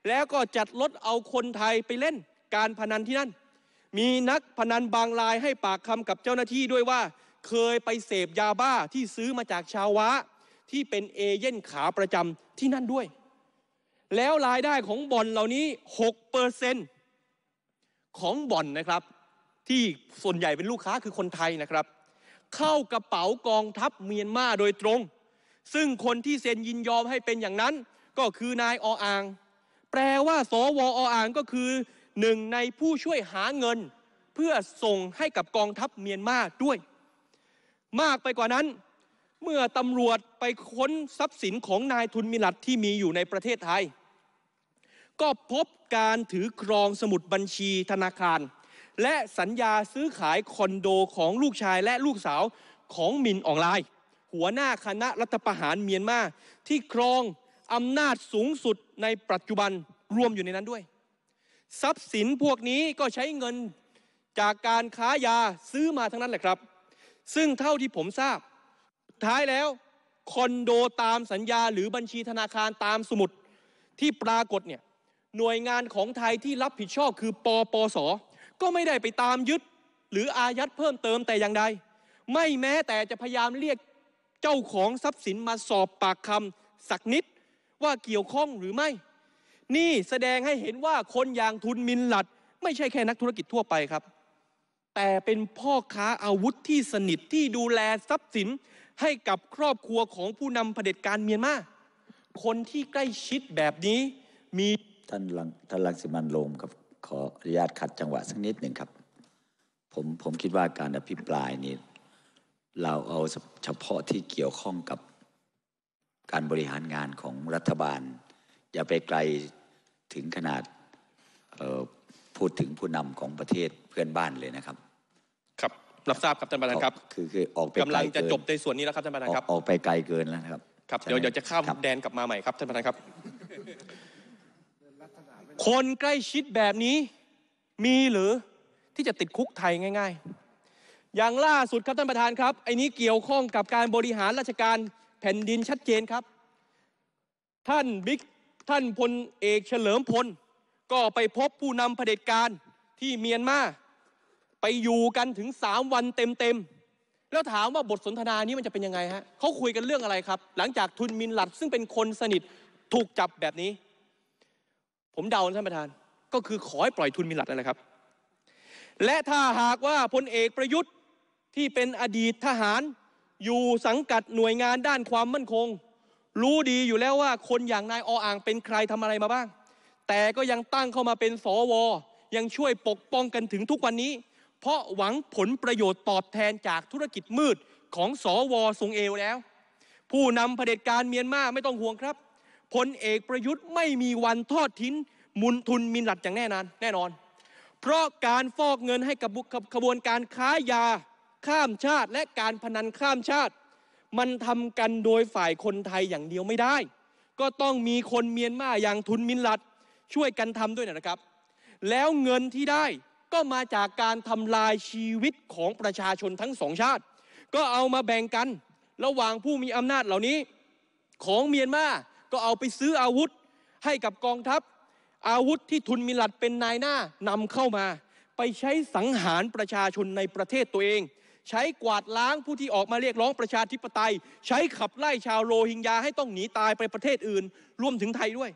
แล้วก็จัดรถเอาคนไทยไปเล่นการพนันที่นั่น มีนักพนันบางรายให้ปากคำกับเจ้าหน้าที่ด้วยว่า เคยไปเสพยาบ้าที่ซื้อมาจากชาววะ ที่เป็นเอเย่นขาประจำที่นั่นด้วย แล้วรายได้ของบ่อนเหล่านี้6เปอร์เซ็นของบ่อนนะครับ ที่ส่วนใหญ่เป็นลูกค้าคือคนไทยนะครับ เข้ากระเป๋ากองทัพเมียนมาโดยตรง ซึ่งคนที่เซ็นยินยอมให้เป็นอย่างนั้น ก็คือนายออ่างแปลว่า สวออ่างก็คือ หนึ่งในผู้ช่วยหาเงิน เพื่อส่งให้กับกองทัพเมียนมาด้วย มากไปกว่านั้น เมื่อตำรวจไปค้นทรัพย์สินของนายทุนมิลัดที่มีอยู่ในประเทศไทย ก็พบการถือครองสมุดบัญชีธนาคาร และสัญญาซื้อขายคอนโดของลูกชายและลูกสาวของมินออนไลน์ หัวหน้าคณะรัฐประหารเมียนมาที่ครองอำนาจสูงสุดในปัจจุบันรวมอยู่ในนั้นด้วย ทรัพย์สินพวกนี้ก็ใช้เงินจากการค้ายาซื้อมาทั้งนั้นแหละครับ ซึ่งเท่าที่ผมทราบ ท้ายแล้ว คอนโดตามสัญญาหรือบัญชีธนาคารตามสมุดที่ปรากฏเนี่ย หน่วยงานของไทยที่รับผิดชอบคือปอปส ก็ไม่ได้ไปตามยึด หรืออายัดเพิ่มเติมแต่อย่างใดไม่แม้แต่จะพยายามเรียกเจ้าของทรัพย์สินมาสอบปากคำสักนิดว่าเกี่ยวข้องหรือไม่ นี่แสดงให้เห็นว่าคนอย่างทุนมินหลัดไม่ใช่แค่นักธุรกิจทั่วไปครับ แต่เป็นพ่อค้าอาวุธที่สนิทที่ดูแลทรัพย์สินให้กับครอบครัวของผู้นำเผด็จการเมียนมาคนที่ใกล้ชิดแบบนี้มี ท่านลังท่านลังสิมันโลมครับ ขออนุญาตขัดจังหวะสักนิดหนึ่งครับ ผมผมคิดว่าการอภิปรายนี่เราเอาเฉพาะที่เกี่ยวข้องกับการบริหารงานของรัฐบาล อย่าไปไกลถึงขนาดพูดถึงผู้นำของประเทศเพื่อนบ้านเลยนะครับครับรับทราบครับท่านประธานครับคือคือออกไปกำลังจะจบในส่วนนี้แล้วครับท่านประธานครับออกไปไกลเกินแล้วครับครับเดี๋ยวเดี๋ยวจะข้ามแดนกลับมาใหม่ครับท่านประธานครับ คนใกล้ชิดแบบนี้มีหรือที่จะติดคุกไทยง่าย ๆ อย่างล่าสุด ครับท่านประธานครับไอ้นี้เกี่ยวข้องกับการบริหารราชการแผ่นดินชัดเจนครับ ท่านบิ๊กท่านพลเอกเฉลิมพลก็ไปพบผู้นำเผด็จการที่เมียนมา ไปอยู่กันถึงสามวันเต็มๆแล้วถามว่าบทสนทนานี้มันจะเป็นยังไงฮะเขาคุยกันเรื่องอะไรครับ หลังจากทุนมินหลัดซึ่งเป็นคนสนิทถูกจับแบบนี้ ผมเดาท่านประธาน ก็คือขอให้ปล่อยทุนมินหลัดนั่นแหละครับ และถ้าหากว่าพลเอกประยุทธ์ที่เป็นอดีตทหารอยู่สังกัดหน่วยงานด้านความมั่นคง รู้ดีอยู่แล้วว่าคนอย่างนายออ่างเป็นใครทำอะไรมาบ้าง แต่ก็ยังตั้งเข้ามาเป็นสว ยังช่วยปกป้องกันถึงทุกวันนี้ เพราะหวังผลประโยชน์ตอบแทนจากธุรกิจมืดของสวทรงเอวแล้ว ผู้นำเผด็จการเมียนมาไม่ต้องห่วงครับ พลเอกประยุทธ์ไม่มีวันทอดทิ้นมุนทุนมินหลัดอย่างแน่นอนแน่นอน เพราะการฟอกเงินให้กับขบวนการค้ายาข้ามชาติและการพนันข้ามชาติ มันทำกันโดยฝ่ายคนไทยอย่างเดียวไม่ได้ ก็ต้องมีคนเมียนมา อย่างทุนมินลัดช่วยกันทำด้วยนะครับ แล้วเงินที่ได้ก็มาจากการทำลายชีวิตของประชาชนทั้งสองชาติ ก็เอามาแบ่งกัน ระหว่างผู้มีอำนาจเหล่านี้ ของเมียนมา ก็เอาไปซื้ออาวุธให้กับกองทัพ อาวุธที่ทุนมิลัดเป็นนายหน้านำเข้ามาไปใช้สังหารประชาชนในประเทศตัวเองใช้กวาดล้างผู้ที่ออกมาเรียกร้องประชาธิปไตย ใช้ขับไล่ชาวโรฮิงญาให้ต้องหนีตายไปประเทศอื่นรวมถึงไทยด้วย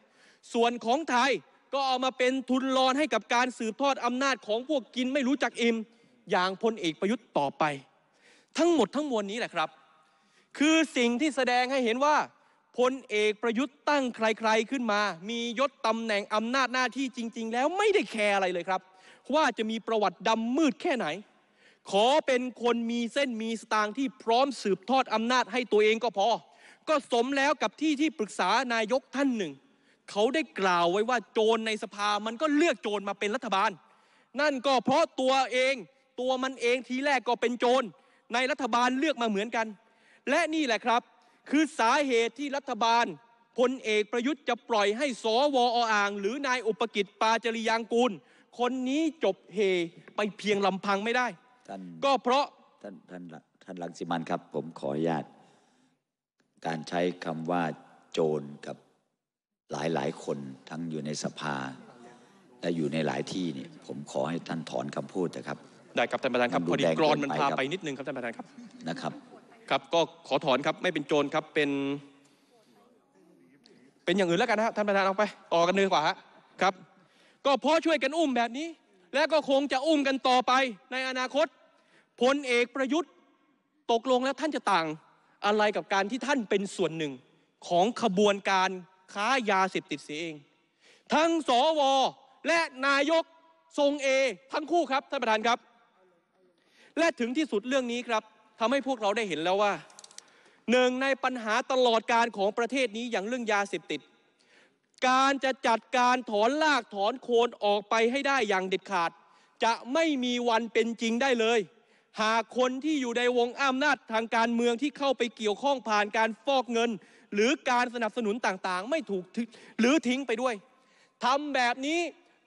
ส่วนของไทยก็เอามาเป็นทุนรอนให้กับการสืบทอดอำนาจของพวกกินไม่รู้จักอิ่มอย่างพลเอกประยุทธ์ต่อไป ทั้งหมดทั้งมวลนี้แหละครับ คือสิ่งที่แสดงให้เห็นว่าพลเอกประยุทธ์ตั้งใคร ๆขึ้นมา มียศตำแหน่งอำนาจหน้าที่จริงๆ แล้วไม่ได้แคร์อะไรเลยครับ ว่าจะมีประวัติดำมืดแค่ไหนขอเป็นคนมีเส้นมีสตางที่พร้อมสืบทอดอำนาจให้ตัวเองก็พอ ก็สมแล้วกับที่ที่ปรึกษานายกท่านหนึ่ง เขาได้กล่าวไว้ว่าโจรในสภามันก็เลือกโจรมาเป็นรัฐบาล นั่นก็เพราะตัวเอง ตัวมันเองทีแรกก็เป็นโจรในรัฐบาลเลือกมาเหมือนกัน และนี่แหละครับ คือสาเหตุที่รัฐบาลพลเอกประยุทธ์จะปล่อยให้สวออ่างหรือนายอุปกิจปาจริยางกูล คนนี้จบเฮไปเพียงลำพังไม่ได้ก็เพราะท่านท่านท่านลังสิมันครับ ผมขออนุญาตการใช้คำว่าโจรกับหลายหลายคนทั้งอยู่ในสภาและอยู่ในหลายที่นี่ผมขอให้ท่านถอนคำพูดนะครับ ได้ครับท่านประธานครับ พอดีกรอนมันพาไปนิดนึง ครับท่านประธานครับนะครับ ครับก็ขอถอนครับ ไม่เป็นโจรครับเป็น เป็นอย่างอื่นแล้วกันนะท่านประธานเอาไปต่อกันเลยกว่าฮะครับ ก็เพราะช่วยกันอุ้มแบบนี้ และก็คงจะอุ้มกันต่อไปในอนาคตพลเอกประยุทธ์ตกลงแล้วท่านจะต่าง อะไรกับการที่ท่านเป็นส่วนหนึ่งของขบวนการค้ายาเสพติดเสียเอง ทั้งสวและนายกทรงเอทั้งคู่ครับท่านประธานครับ และถึงที่สุดเรื่องนี้ครับทำให้พวกเราได้เห็นแล้วว่าหนึ่งในปัญหาตลอดการของประเทศนี้อย่างเรื่องยาเสพติด การจะจัดการถอนลากถอนโคนออกไปให้ได้อย่างเด็ดขาด จะไม่มีวันเป็นจริงได้เลยหากคนที่อยู่ในวงอำนาจทางการเมืองที่เข้าไปเกี่ยวข้องผ่านการฟอกเงิน หรือการสนับสนุนต่างๆ ไม่ถูกหรือทิ้งไปด้วยทำแบบนี้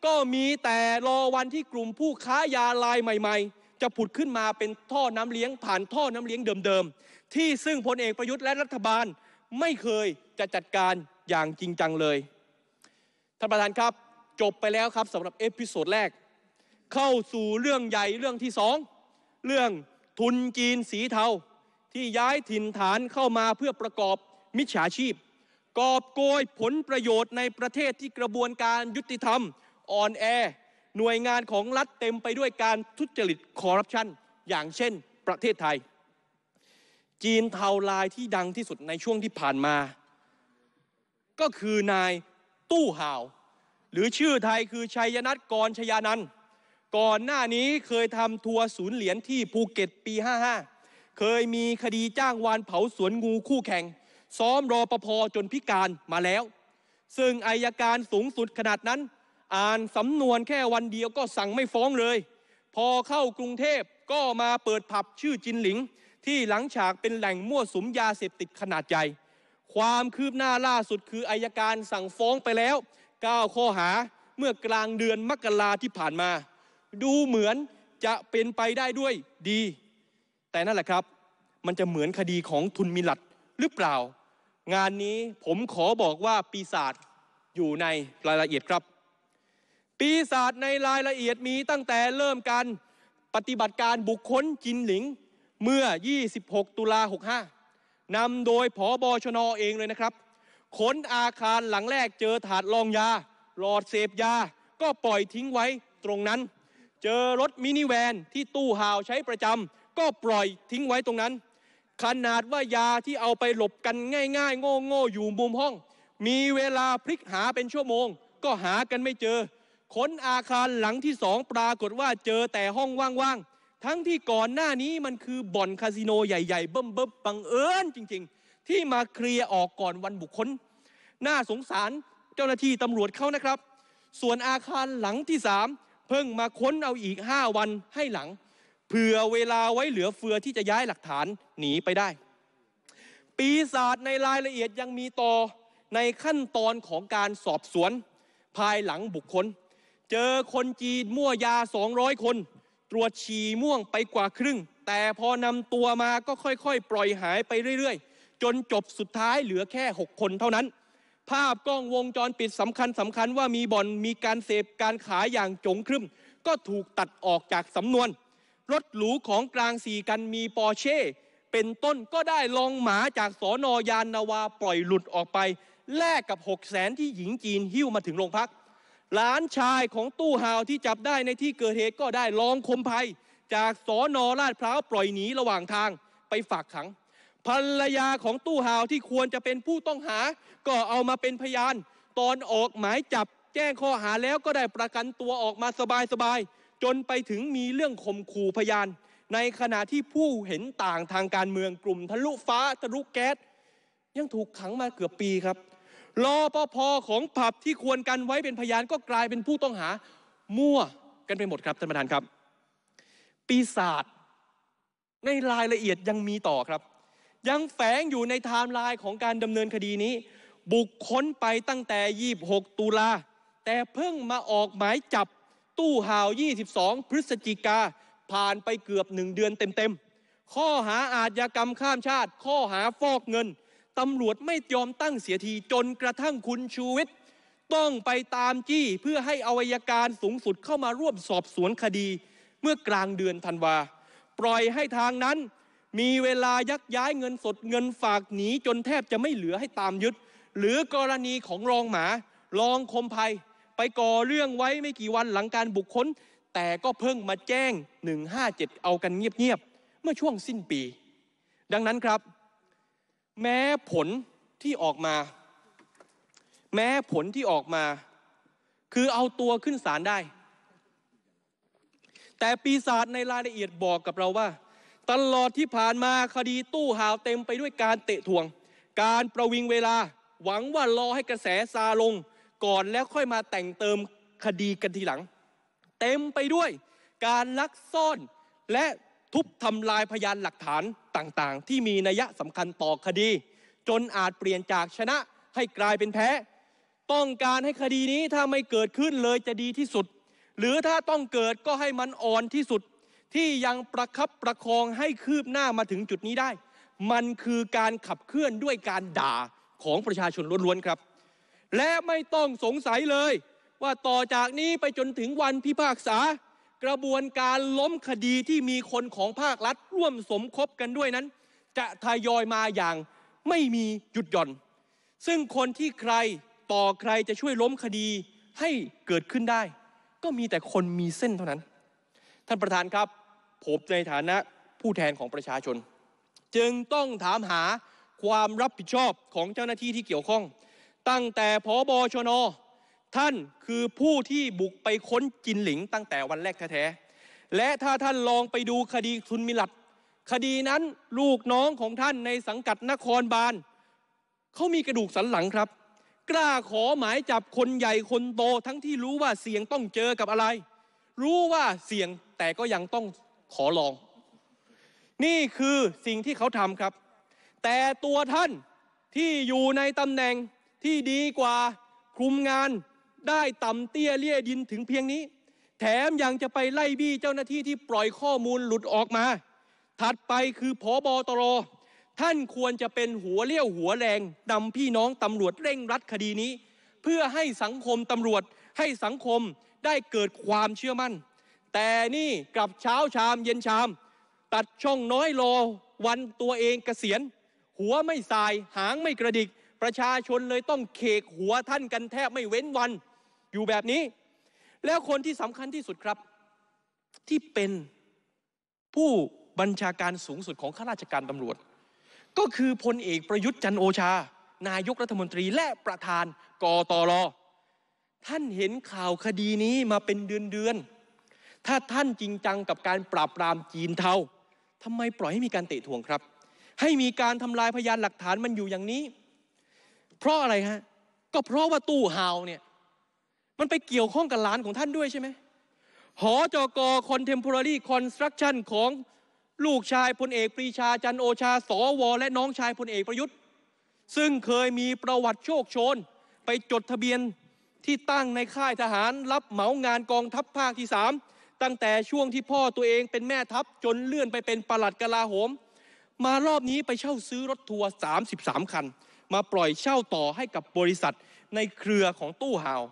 ก็มีแต่รอวันที่กลุ่มผู้ค้ายาลายใหม่ๆ จะผุดขึ้นมาเป็นท่อน้ำเลี้ยง ผ่านท่อน้ำเลี้ยงเดิมๆ ที่ซึ่งพลเอกประยุทธ์และรัฐบาลไม่เคยจะจัดการอย่างจริงจังเลยท่านประธานครับ จบไปแล้วครับสำหรับเอพิโซดแรก เข้าสู่เรื่องใหญ่เรื่องที่สองเรื่องทุนจีนสีเทาที่ย้ายถิ่นฐานเข้ามาเพื่อประกอบมิจฉาชีพ กอบโกยผลประโยชน์ในประเทศที่กระบวนการยุติธรรมอ่อนแอ หน่วยงานของรัฐเต็มไปด้วยการทุจริตคอร์รัปชันอย่างเช่นประเทศไทย จีนเทาลายที่ดังที่สุดในช่วงที่ผ่านมา ก็คือนายตู้ห่าว หรือชื่อไทยคือชัยนัทกรชยานันท์ก่อนหน้านี้เคยทำทัวร์ศูนย์เหรียญที่ภูเก็ตปี55เคยมีคดีจ้างวานเผาสวนงูคู่แข่ง ซ้อมรอปภจนพิการมาแล้ว ซึ่งอายการสูงสุดขนาดนั้น อ่านสำนวนแค่วันเดียวก็สั่งไม่ฟ้องเลย พอเข้ากรุงเทพก็มาเปิดผับชื่อจินหลิง ที่หลังฉากเป็นแหล่งมั่วสุมยาเสพติดขนาดใหญ่ความคืบหน้าล่าสุดคืออายการสั่งฟ้องไปแล้ว9ข้อหาเมื่อกลางเดือนมกราที่ผ่านมาดูเหมือนจะเป็นไปได้ด้วยดี แต่นั่นแหละครับ มันจะเหมือนคดีของทุนมิลัดหรือเปล่า งานนี้ผมขอบอกว่าปีศาจอยู่ในรายละเอียดครับ ปีศาจในรายละเอียดมีตั้งแต่เริ่มการปฏิบัติการบุคคลจินหลิงเมื่อ 26 ตุลา 65นำโดยผอบอชนอเองเลยนะครับ ค้นอาคารหลังแรกเจอถาดรองยา หลอดเสพยา ก็ปล่อยทิ้งไว้ตรงนั้นเจอรถมินิแวนที่ตู้ห่าวใช้ประจำก็ปล่อยทิ้งไว้ตรงนั้น ขนาดว่ายาที่เอาไปหลบกันง่ายๆ โง่ๆอยู่มุมห้อง มีเวลาพลิกหาเป็นชั่วโมง ก็หากันไม่เจอค้นอาคารหลังที่สองปรากฏว่าเจอแต่ห้องว่างๆ ทั้งที่ก่อนหน้านี้มันคือบ่อนคาสิโนใหญ่ๆเบิ่มๆบังเอิญจริงๆ ที่มาเคลียร์ออกก่อนวันบุคคลน่าสงสารเจ้าหน้าที่ตำรวจเขานะครับ ส่วนอาคารหลังที่สามพิ่งมาค้นเอาอีก 5 วันให้หลังเผื่อเวลาไว้เหลือเฟือที่จะย้ายหลักฐานหนีไปได้ ปีศาจในรายละเอียดยังมีต่อในขั้นตอนของการสอบสวนภายหลังบุคคล เจอคนจีนมั่วยา 200 คน ตรวจฉี่ม่วงไปกว่าครึ่ง แต่พอนำตัวมาก็ค่อยๆ ปล่อยหายไปเรื่อยๆ จนจบสุดท้ายเหลือแค่ 6 คนเท่านั้นภาพกล้องวงจรปิดสำคัญสำคัญว่ามีบ่อนมีการเสพการขายอย่างจงครึมก็ถูกตัดออกจากสำนวนรถหรูของกลางสี่กันมีปอร์เช่ เป็นต้นก็ได้ลองหมาจากสอนอยานนาวาปล่อยหลุดออกไปแลกกับหกแสนที่หญิงจีนหิ้วมาถึงโรงพักหลานชายของตู้ฮาวที่จับได้ในที่เกิดเหตุก็ได้ลองคมภัย จากสอนอลาดพร้าวปล่อยหนีระหว่างทางไปฝากขังภรรยาของตู้ห่าวที่ควรจะเป็นผู้ต้องหา ก็เอามาเป็นพยาน ตอนออกหมายจับแจ้งข้อหาแล้วก็ได้ประกันตัวออกมาสบายๆ จนไปถึงมีเรื่องข่มขู่พยาน ในขณะที่ผู้เห็นต่างทางการเมืองกลุ่ม ทะลุฟ้าทะลุแก๊สยังถูกขังมาเกือบปีครับรอปภของผับที่ควรกันไว้เป็นพยานก็กลายเป็นผู้ต้องหา มั่วกันไปหมด ครับท่านประธานครับ ปีศาจในรายละเอียดยังมีต่อครับยังแฝงอยู่ในไทม์ไลน์ของการดำเนินคดีนี้ บุคคลไปตั้งแต่ 26 ตุลา แต่เพิ่งมาออกหมายจับตู้ห่าว 22 พฤศจิกา ผ่านไปเกือบหนึ่งเดือนเต็มๆ ข้อหาอาชญากรรมข้ามชาติ ข้อหาฟอกเงินตำรวจไม่ยอมตั้งเสียที จนกระทั่งคุณชูวิทย์ต้องไปตามจี้ เพื่อให้อวัยการสูงสุดเข้ามาร่วมสอบสวนคดีเมื่อกลางเดือนธันวา ปล่อยให้ทางนั้นมีเวลายักย้ายเงินสดเงินฝากหนีจนแทบจะไม่เหลือให้ตามยึดหรือกรณีของรองหมา รองคมภัย ไปก่อเรื่องไว้ไม่กี่วันหลังการบุคคล แต่ก็เพิ่งมาแจ้ง 157 เอากันเงียบๆเมื่อช่วงสิ้นปี ดังนั้นครับ แม้ผลที่ออกมา แม้ผลที่ออกมา คือเอาตัวขึ้นศาลได้ แต่ปีศาจในรายละเอียดบอกกับเราว่าตลอดที่ผ่านมาคดีตู้ห่าวเต็มไปด้วยการเตะทวง การประวิงเวลา หวังว่ารอให้กระแสซาลง ก่อนแล้วค่อยมาแต่งเติมคดีกันทีหลัง เต็มไปด้วยการลักซ่อนและทุบทำลายพยานหลักฐานต่างๆ ที่มีนัยสำคัญต่อคดี จนอาจเปลี่ยนจากชนะให้กลายเป็นแพ้ ต้องการให้คดีนี้ ถ้าไม่เกิดขึ้นเลยจะดีที่สุด หรือถ้าต้องเกิดก็ให้มันอ่อนที่สุดที่ยังประคับประคองให้คืบหน้ามาถึงจุดนี้ได้ มันคือการขับเคลื่อนด้วยการด่าของประชาชนล้วนๆครับ และไม่ต้องสงสัยเลย ว่าต่อจากนี้ไปจนถึงวันพิพากษา กระบวนการล้มคดีที่มีคนของภาครัฐร่วมสมคบกันด้วยนั้น จะทยอยมาอย่างไม่มีหยุดหย่อน ซึ่งคนที่ใครต่อใครจะช่วยล้มคดีให้เกิดขึ้นได้ ก็มีแต่คนมีเส้นเท่านั้น ท่านประธานครับผมในฐานะผู้แทนของประชาชน จึงต้องถามหาความรับผิดชอบของเจ้าหน้าที่ที่เกี่ยวข้อง ตั้งแต่พอบอชน ท่านคือผู้ที่บุกไปค้นจินหลิงตั้งแต่วันแรกแท้ๆและถ้าท่านลองไปดูคดีทุนมิลัด คดีนั้นลูกน้องของท่านในสังกัดนครบาลเขามีกระดูกสันหลังครับ กล้าขอหมายจับคนใหญ่คนโตทั้งที่รู้ว่าเสี่ยงต้องเจอกับอะไร รู้ว่าเสี่ยงแต่ก็ยังต้องขอลอง นี่คือสิ่งที่เขาทำครับ แต่ตัวท่านที่อยู่ในตำแหน่งที่ดีกว่าคุมงานได้ต่ำเตี้ยเลี่ยดินถึงเพียงนี้ แถมยังจะไปไล่บี้เจ้าหน้าที่ที่ปล่อยข้อมูลหลุดออกมา ถัดไปคือพอบอตรท่านควรจะเป็นหัวเลี้ยวหัวแรงนำพี่น้องตำรวจเร่งรัดคดีนี้ เพื่อให้สังคมตำรวจให้สังคมได้เกิดความเชื่อมั่นแต่นี่กลับเช้าชามเย็นชาม ตัดช่องน้อยโลวันตัวเองเกษียณหัวไม่สายหางไม่กระดิก ประชาชนเลยต้องเคกหัวท่านกันแทบไม่เว้นวัน อยู่แบบนี้ แล้วคนที่สำคัญที่สุดครับ ที่เป็นผู้บัญชาการสูงสุดของข้าราชการตำรวจ ก็คือพลเอกประยุทธ์จันโอชา นายกรัฐมนตรีและประธานกตรท่านเห็นข่าวคดีนี้มาเป็นเดือนเดือนถ้าท่านจริงจังกับการปราบปรามจีนเทาทำไมปล่อยให้มีการเตะถ่วงครับ ให้มีการทำลายพยานหลักฐานมันอยู่อย่างนี้ เพราะอะไรฮะ ก็เพราะว่าตู้ฮาวเนี่ย มันไปเกี่ยวข้องกับหลานของท่านด้วยใช่ไหม หอจกอคอนเทมพอร์รี่คอนสตรักชั่นของลูกชายพลเอก ปรีชา จันโอชา สว และน้องชายพลเอก ประยุทธ์ ซึ่งเคยมีประวัติโชคโชน ไปจดทะเบียนที่ตั้งในค่ายทหารรับเหมางานกองทัพภาคที่สามตั้งแต่ช่วงที่พ่อตัวเองเป็นแม่ทัพจนเลื่อนไปเป็นปลัดกลาโหม มารอบนี้ไปเช่าซื้อรถทัวร์33 คัน มาปล่อยเช่าต่อให้กับบริษัทในเครือของตู้ฮาว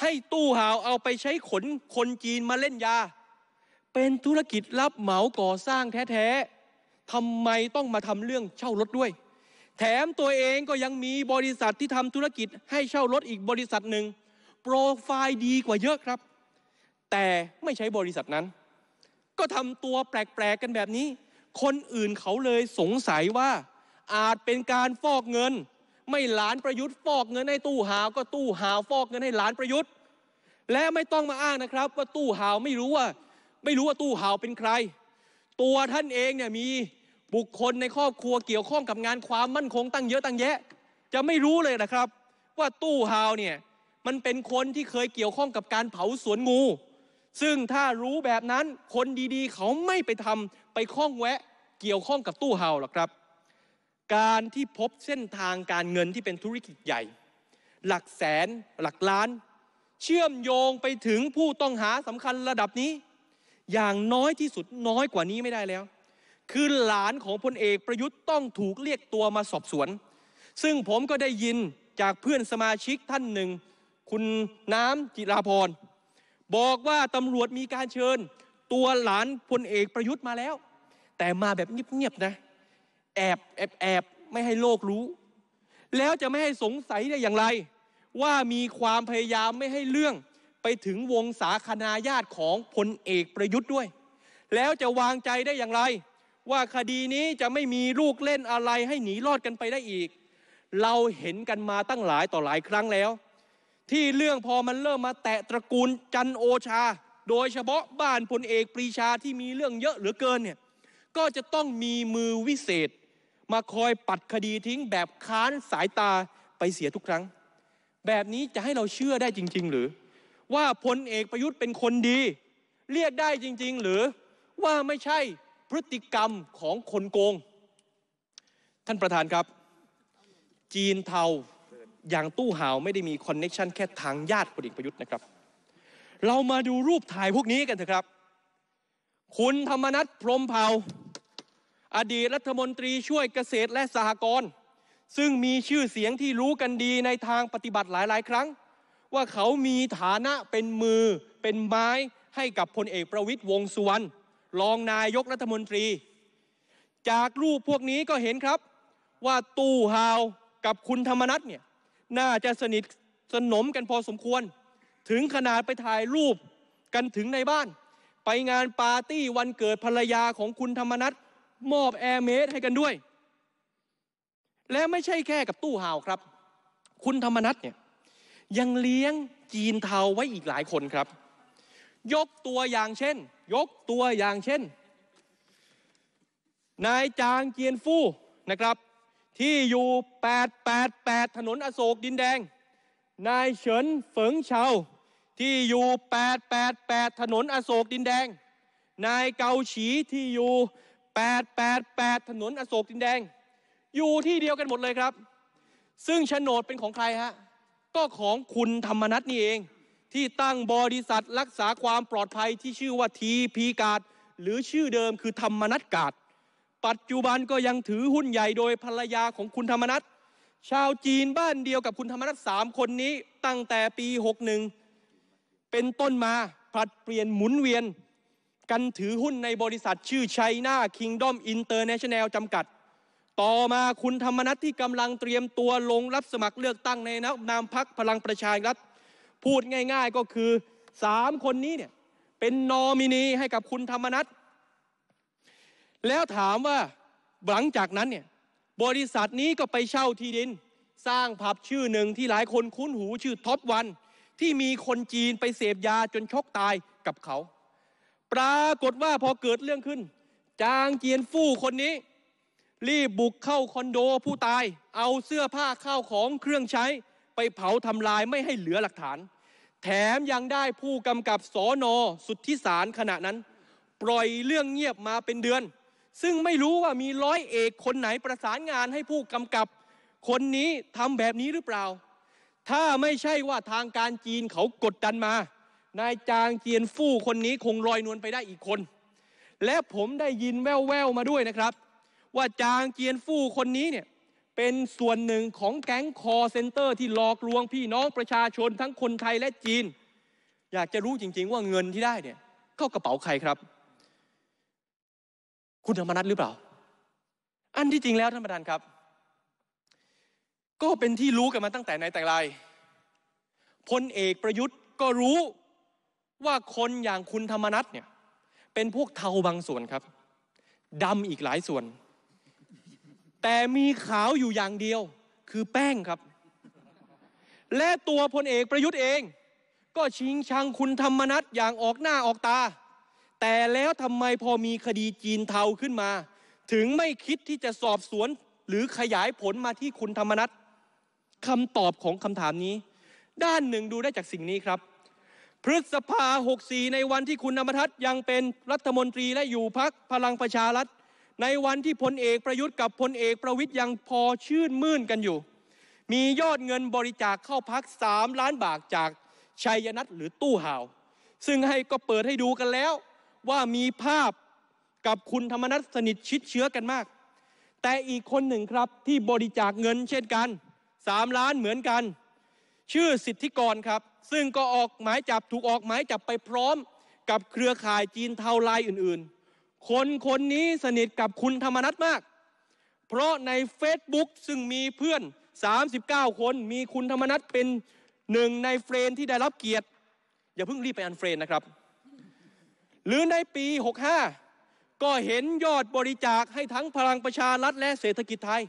ให้ตู้ฮาวเอาไปใช้ขนคนจีนมาเล่นยา เป็นธุรกิจรับเหมาก่อสร้างแท้ๆทำไมต้องมาทำเรื่องเช่ารถด้วย แถมตัวเองก็ยังมีบริษัทที่ทำธุรกิจให้เช่ารถอีกบริษัทหนึ่งโปรไฟล์ดีกว่าเยอะครับแต่ไม่ใช้บริษัทนั้น ก็ทำตัวแปลกๆกันแบบนี้ คนอื่นเขาเลยสงสัยว่า อาจเป็นการฟอกเงิน ไม่หลานประยุทธ์ ฟอกเงินให้ตู้หาวก็ตู้หาวฟอกเงินให้หลานประยุทธ์ และไม่ต้องมาอ้างนะครับว่าตู้หาวไม่รู้ว่า ไม่รู้ว่าตู้หาวเป็นใคร ตัวท่านเองเนี่ยมีบุคคลในครอบครัวเกี่ยวข้องกับงานความมั่นคงตั้งเยอะตั้งแยะ จะไม่รู้เลยนะครับ ว่าตู้หาวเนี่ยมันเป็นคนที่เคยเกี่ยวข้องกับการเผาสวนงูซึ่งถ้ารู้แบบนั้นคนดีๆ เขาไม่ไปทำไปข้องแวะเกี่ยวข้องกับตู้เฮาหรอกครับ การที่พบเส้นทางการเงินที่เป็นธุรกิจใหญ่ หลักแสนหลักล้าน เชื่อมโยงไปถึงผู้ต้องหาสำคัญระดับนี้ อย่างน้อยที่สุดน้อยกว่านี้ไม่ได้แล้ว คือหลานของพลเอกประยุทธ์ต้องถูกเรียกตัวมาสอบสวน ซึ่งผมก็ได้ยินจากเพื่อนสมาชิกท่านหนึ่ง คุณน้ำจิราพรบอกว่าตำรวจมีการเชิญตัวหลานพลเอกประยุทธ์มาแล้ว แต่มาแบบเงียบๆนะแอบแอบแอบไม่ให้โลกรู้ แล้วจะไม่ให้สงสัยได้อย่างไร ว่ามีความพยายามไม่ให้เรื่อง ไปถึงวงสาคนาญาติของพลเอกประยุทธ์ด้วย แล้วจะวางใจได้อย่างไร ว่าคดีนี้จะไม่มีลูกเล่นอะไรให้หนีรอดกันไปได้อีก เราเห็นกันมาตั้งหลายต่อหลายครั้งแล้วที่เรื่องพอมันเริ่มมาแตะตระกูลจัน โอชา โดยเฉพาะบ้านพลเอก ปรีชาที่มีเรื่องเยอะเหลือเกินเนี่ยก็จะต้องมีมือวิเศษ มาคอยปัดคดีทิ้งแบบค้านสายตาไปเสียทุกครั้ง แบบนี้จะให้เราเชื่อได้จริง ๆหรือ ว่าพลเอกประยุทธ์เป็นคนดี เรียกได้จริง ๆหรือว่าไม่ใช่พฤติกรรมของคนโกง ท่านประธานครับ จีนเทาอย่างตู้ห่าวไม่ได้มีคอนเน็ชันแค่ทางญาติพลเอกประยุทธ์นะครับ เรามาดูรูปถ่ายพวกนี้กันเถอะครับ คุณธรรมนัฐพรมเผาอดีตรัฐมนตรีช่วยเกษตรและสหกรณ์ ซึ่งมีชื่อเสียงที่รู้กันดีในทางปฏิบัติหลาย ๆ ครั้ง ว่าเขามีฐานะเป็นมือเป็นไม้ให้กับพลเอกประวิทยวงสุวรรณ รองนายกรัฐมนตรี จากรูปพวกนี้ก็เห็นครับว่าตู้ฮาวกับคุณธรรมนัฐเนี่ยน่าจะสนิทสนมกันพอสมควรถึงขนาดไปถ่ายรูปกันถึงในบ้าน ไปงานปาร์ตี้วันเกิดภรรยาของคุณธรรมนัฐมอบแอร์เมสให้กันด้วย และไม่ใช่แค่กับตู้ห่าวครับ คุณธรรมนัฐเนี่ย ยังเลี้ยงจีนเทาไว้อีกหลายคนครับ ยกตัวอย่างเช่น ยกตัวอย่างเช่นนายจางเจียนฟู่นะครับที่อยู่ 888 ถนนอโศกดินแดง นายเฉินเฝิงเฉา ที่อยู่ 888 ถนนอโศกดินแดง นายเกาฉี ที่อยู่ 888 ถนนอโศกดินแดง อยู่ที่เดียวกันหมดเลยครับ ซึ่งโฉนดเป็นของใครฮะ ก็ของคุณธรรมนัทนี่เองที่ตั้งบริษัทรักษาความปลอดภัยที่ชื่อว่าทีพีกาดหรือชื่อเดิมคือธรรมนัทกาดปัจจุบันก็ยังถือหุ้นใหญ่โดยภรรยาของคุณธรรมนัฐชาวจีนบ้านเดียวกับคุณธรรมนัฐสามคนนี้ ตั้งแต่ปี 61 เป็นต้นมาผลัดเปลี่ยนหมุนเวียน กันถือหุ้นในบริษัทชื่อไชน่าคิงดอมอินเตอร์เนชั่นแนลจำกัด ต่อมาคุณธรรมนัฐที่กำลังเตรียมตัวลงรับสมัครเลือกตั้งในนามพักพลังประชารัฐ พูดง่าย ๆก็คือสามคนนี้เนี่ยเป็นนอมินีให้กับคุณธรรมนัฐแล้วถามว่า หลังจากนั้นเนี่ยบริษัทนี้ก็ไปเช่าที่ดิน สร้างผับชื่อหนึ่งที่หลายคนคุ้นหูชื่อท็อปวัน ที่มีคนจีนไปเสพยาจนชกตายกับเขา ปรากฏว่าพอเกิดเรื่องขึ้น จางเจียนฟู่คนนี้ รีบบุกเข้าคอนโดผู้ตายเอาเสื้อผ้าข้าวของเครื่องใช้ ไปเผาทำลายไม่ให้เหลือหลักฐาน แถมยังได้ผู้กำกับสอนอสุดที่สารขณะนั้น ปล่อยเรื่องเงียบมาเป็นเดือนซึ่งไม่รู้ว่ามีร้อยเอกคนไหนประสานงานให้ผู้กำกับคนนี้ทำแบบนี้หรือเปล่า ถ้าไม่ใช่ว่าทางการจีนเขากดดันมา นายจางเจียนฟู่คนนี้คงลอยนวลไปได้อีกคน และผมได้ยินแว่วๆมาด้วยนะครับ ว่าจางเจียนฟู่คนนี้เนี่ยเป็นส่วนหนึ่งของแก๊งคอเซ็นเตอร์ที่หลอกลวงพี่น้องประชาชนทั้งคนไทยและจีน อยากจะรู้จริงๆว่าเงินที่ได้เนี่ยเข้ากระเป๋าใครครับคุณธรรมนัฐหรือเปล่า อันที่จริงแล้วท่านประธานครับ ก็เป็นที่รู้กันมาตั้งแต่ไหนแต่ไร พลเอกประยุทธ์ก็รู้ว่าคนอย่างคุณธรรมนัฐเนี่ยเป็นพวกเทาบางส่วนครับดำอีกหลายส่วน แต่มีขาวอยู่อย่างเดียวคือแป้งครับ และตัวพลเอกประยุทธ์เอง ก็ชิงชังคุณธรรมนัฐอย่างออกหน้าออกตาแต่แล้วทำไมพอมีคดีจีนเทาขึ้นมา ถึงไม่คิดที่จะสอบสวนหรือขยายผลมาที่คุณธรรมนัฐคำตอบของคำถามนี้ ด้านหนึ่งดูได้จากสิ่งนี้ครับ พฤษภา 64 ในวันที่คุณธรรมนัทยังเป็นรัฐมนตรีและอยู่พักพลังประชารัฐในวันที่พลเอกประยุทธ์กับพลเอกประวิทย์ยังพอชื่นมื่นกันอยู่ มียอดเงินบริจาคเข้าพัก3ล้านบาทจากชัยนัทหรือตู้ห่าว ซึ่งให้ก็เปิดให้ดูกันแล้วว่ามีภาพกับคุณธรรมนัสสนิทชิดเชื้อกันมาก แต่อีกคนหนึ่งครับที่บริจาคเงินเช่นกันสามล้านเหมือนกัน ชื่อสิทธิกรครับ ซึ่งก็ออกหมายจับถูกออกหมายจับไปพร้อมกับเครือข่ายจีนเทาลายอื่นๆคนคนนี้สนิทกับคุณธรรมนัสมาก เพราะใน Facebook ซึ่งมีเพื่อน 39 คนมีคุณธรรมนัสเป็นหนึ่งในเฟรนที่ได้รับเกียรติอย่าเพิ่งรีบไปอันเฟรนนะครับหรือในปี 65 ก็เห็นยอดบริจาคให้ทั้งพลังประชารัฐและเศรษฐกิจไทย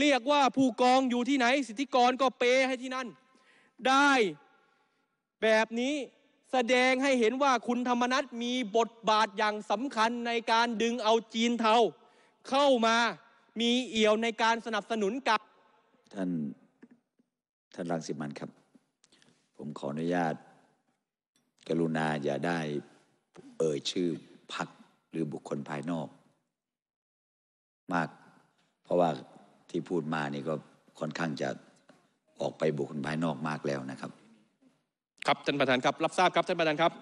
เรียกว่าผู้กองอยู่ที่ไหน สิทธิกรก็เปให้ที่นั่น ได้แบบนี้แสดงให้เห็นว่าคุณธรรมนัฐมีบทบาทอย่างสำคัญในการดึงเอาจีนเทาเข้ามามีเอี่ยวในการสนับสนุนกับ ท่าน ท่านรังสิมันครับ ผมขออนุญาต กรุณาอย่าได้เอ่ยชื่อพักหรือบุคคลภายนอก มากเพราะว่าที่พูดมานี่ก็ค่อนข้างจะออกไปบุคคลภายนอกมากแล้วนะครับ ครับท่านประธานครับ รับทราบครับท่านประธานครับ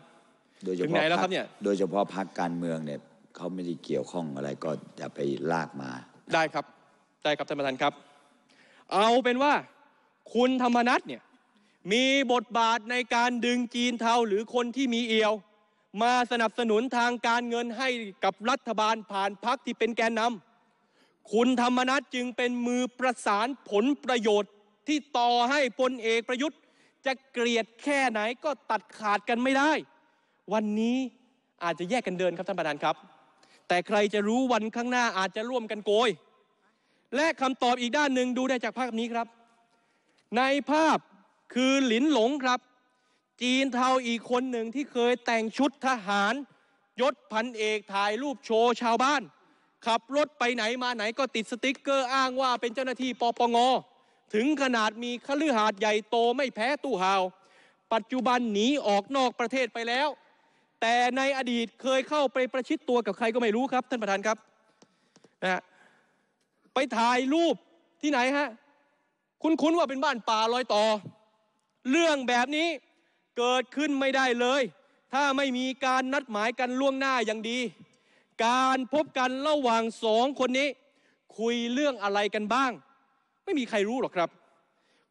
โดยเฉถึงพาะไหนแล้วครับเนี่ยโดยเฉพาะพักการเมืองเนี่ยเขาไม่ได้เกี่ยวข้องอะไรก็อย่าไปลากมา ได้ครับ ได้ครับท่านประธานครับ เอาเป็นว่าคุณธรรมนัฐเนี่ยมีบทบาทในการดึงจีนเทาหรือคนที่มีเอียวมาสนับสนุนทางการเงินให้กับรัฐบาลผ่านพักที่เป็นแกนนำคุณธรรมนัฐจึงเป็นมือประสานผลประโยชน์ที่ต่อให้พลเอกประยุทธ์ จะเกลียดแค่ไหนก็ตัดขาดกันไม่ได้ วันนี้อาจจะแยกกันเดินครับ ท่านประธานครับ แต่ใครจะรู้วันข้างหน้าอาจจะร่วมกันโกย และคำตอบอีกด้านหนึ่งดูได้จากภาพนี้ครับ ในภาพคือหลินหลงครับจีนเทาอีกคนหนึ่งที่เคยแต่งชุดทหาร ยศพันเอก ถ่ายรูปโชว์ชาวบ้าน ขับรถไปไหนมาไหนก็ติดสติ๊กเกอร์อ้างว่า เป็นเจ้าหน้าที่ปปงถึงขนาดมีคอหาดใหญ่โตไม่แพ้ตู้ฮาว ปัจจุบันหนีออกนอกประเทศไปแล้ว แต่ในอดีตเคยเข้าไปประชิดตัวกับใครก็ไม่รู้ครับ ท่านประธานครับนะไปถ่ายรูปที่ไหนฮะคุ้นๆว่าเป็นบ้านป่าลอยต่อ เรื่องแบบนี้เกิดขึ้นไม่ได้เลย ถ้าไม่มีการนัดหมายกันล่วงหน้าอย่างดี การพบกันระหว่างสองคนนี้คุยเรื่องอะไรกันบ้าง ไม่มีใครรู้หรอกครับ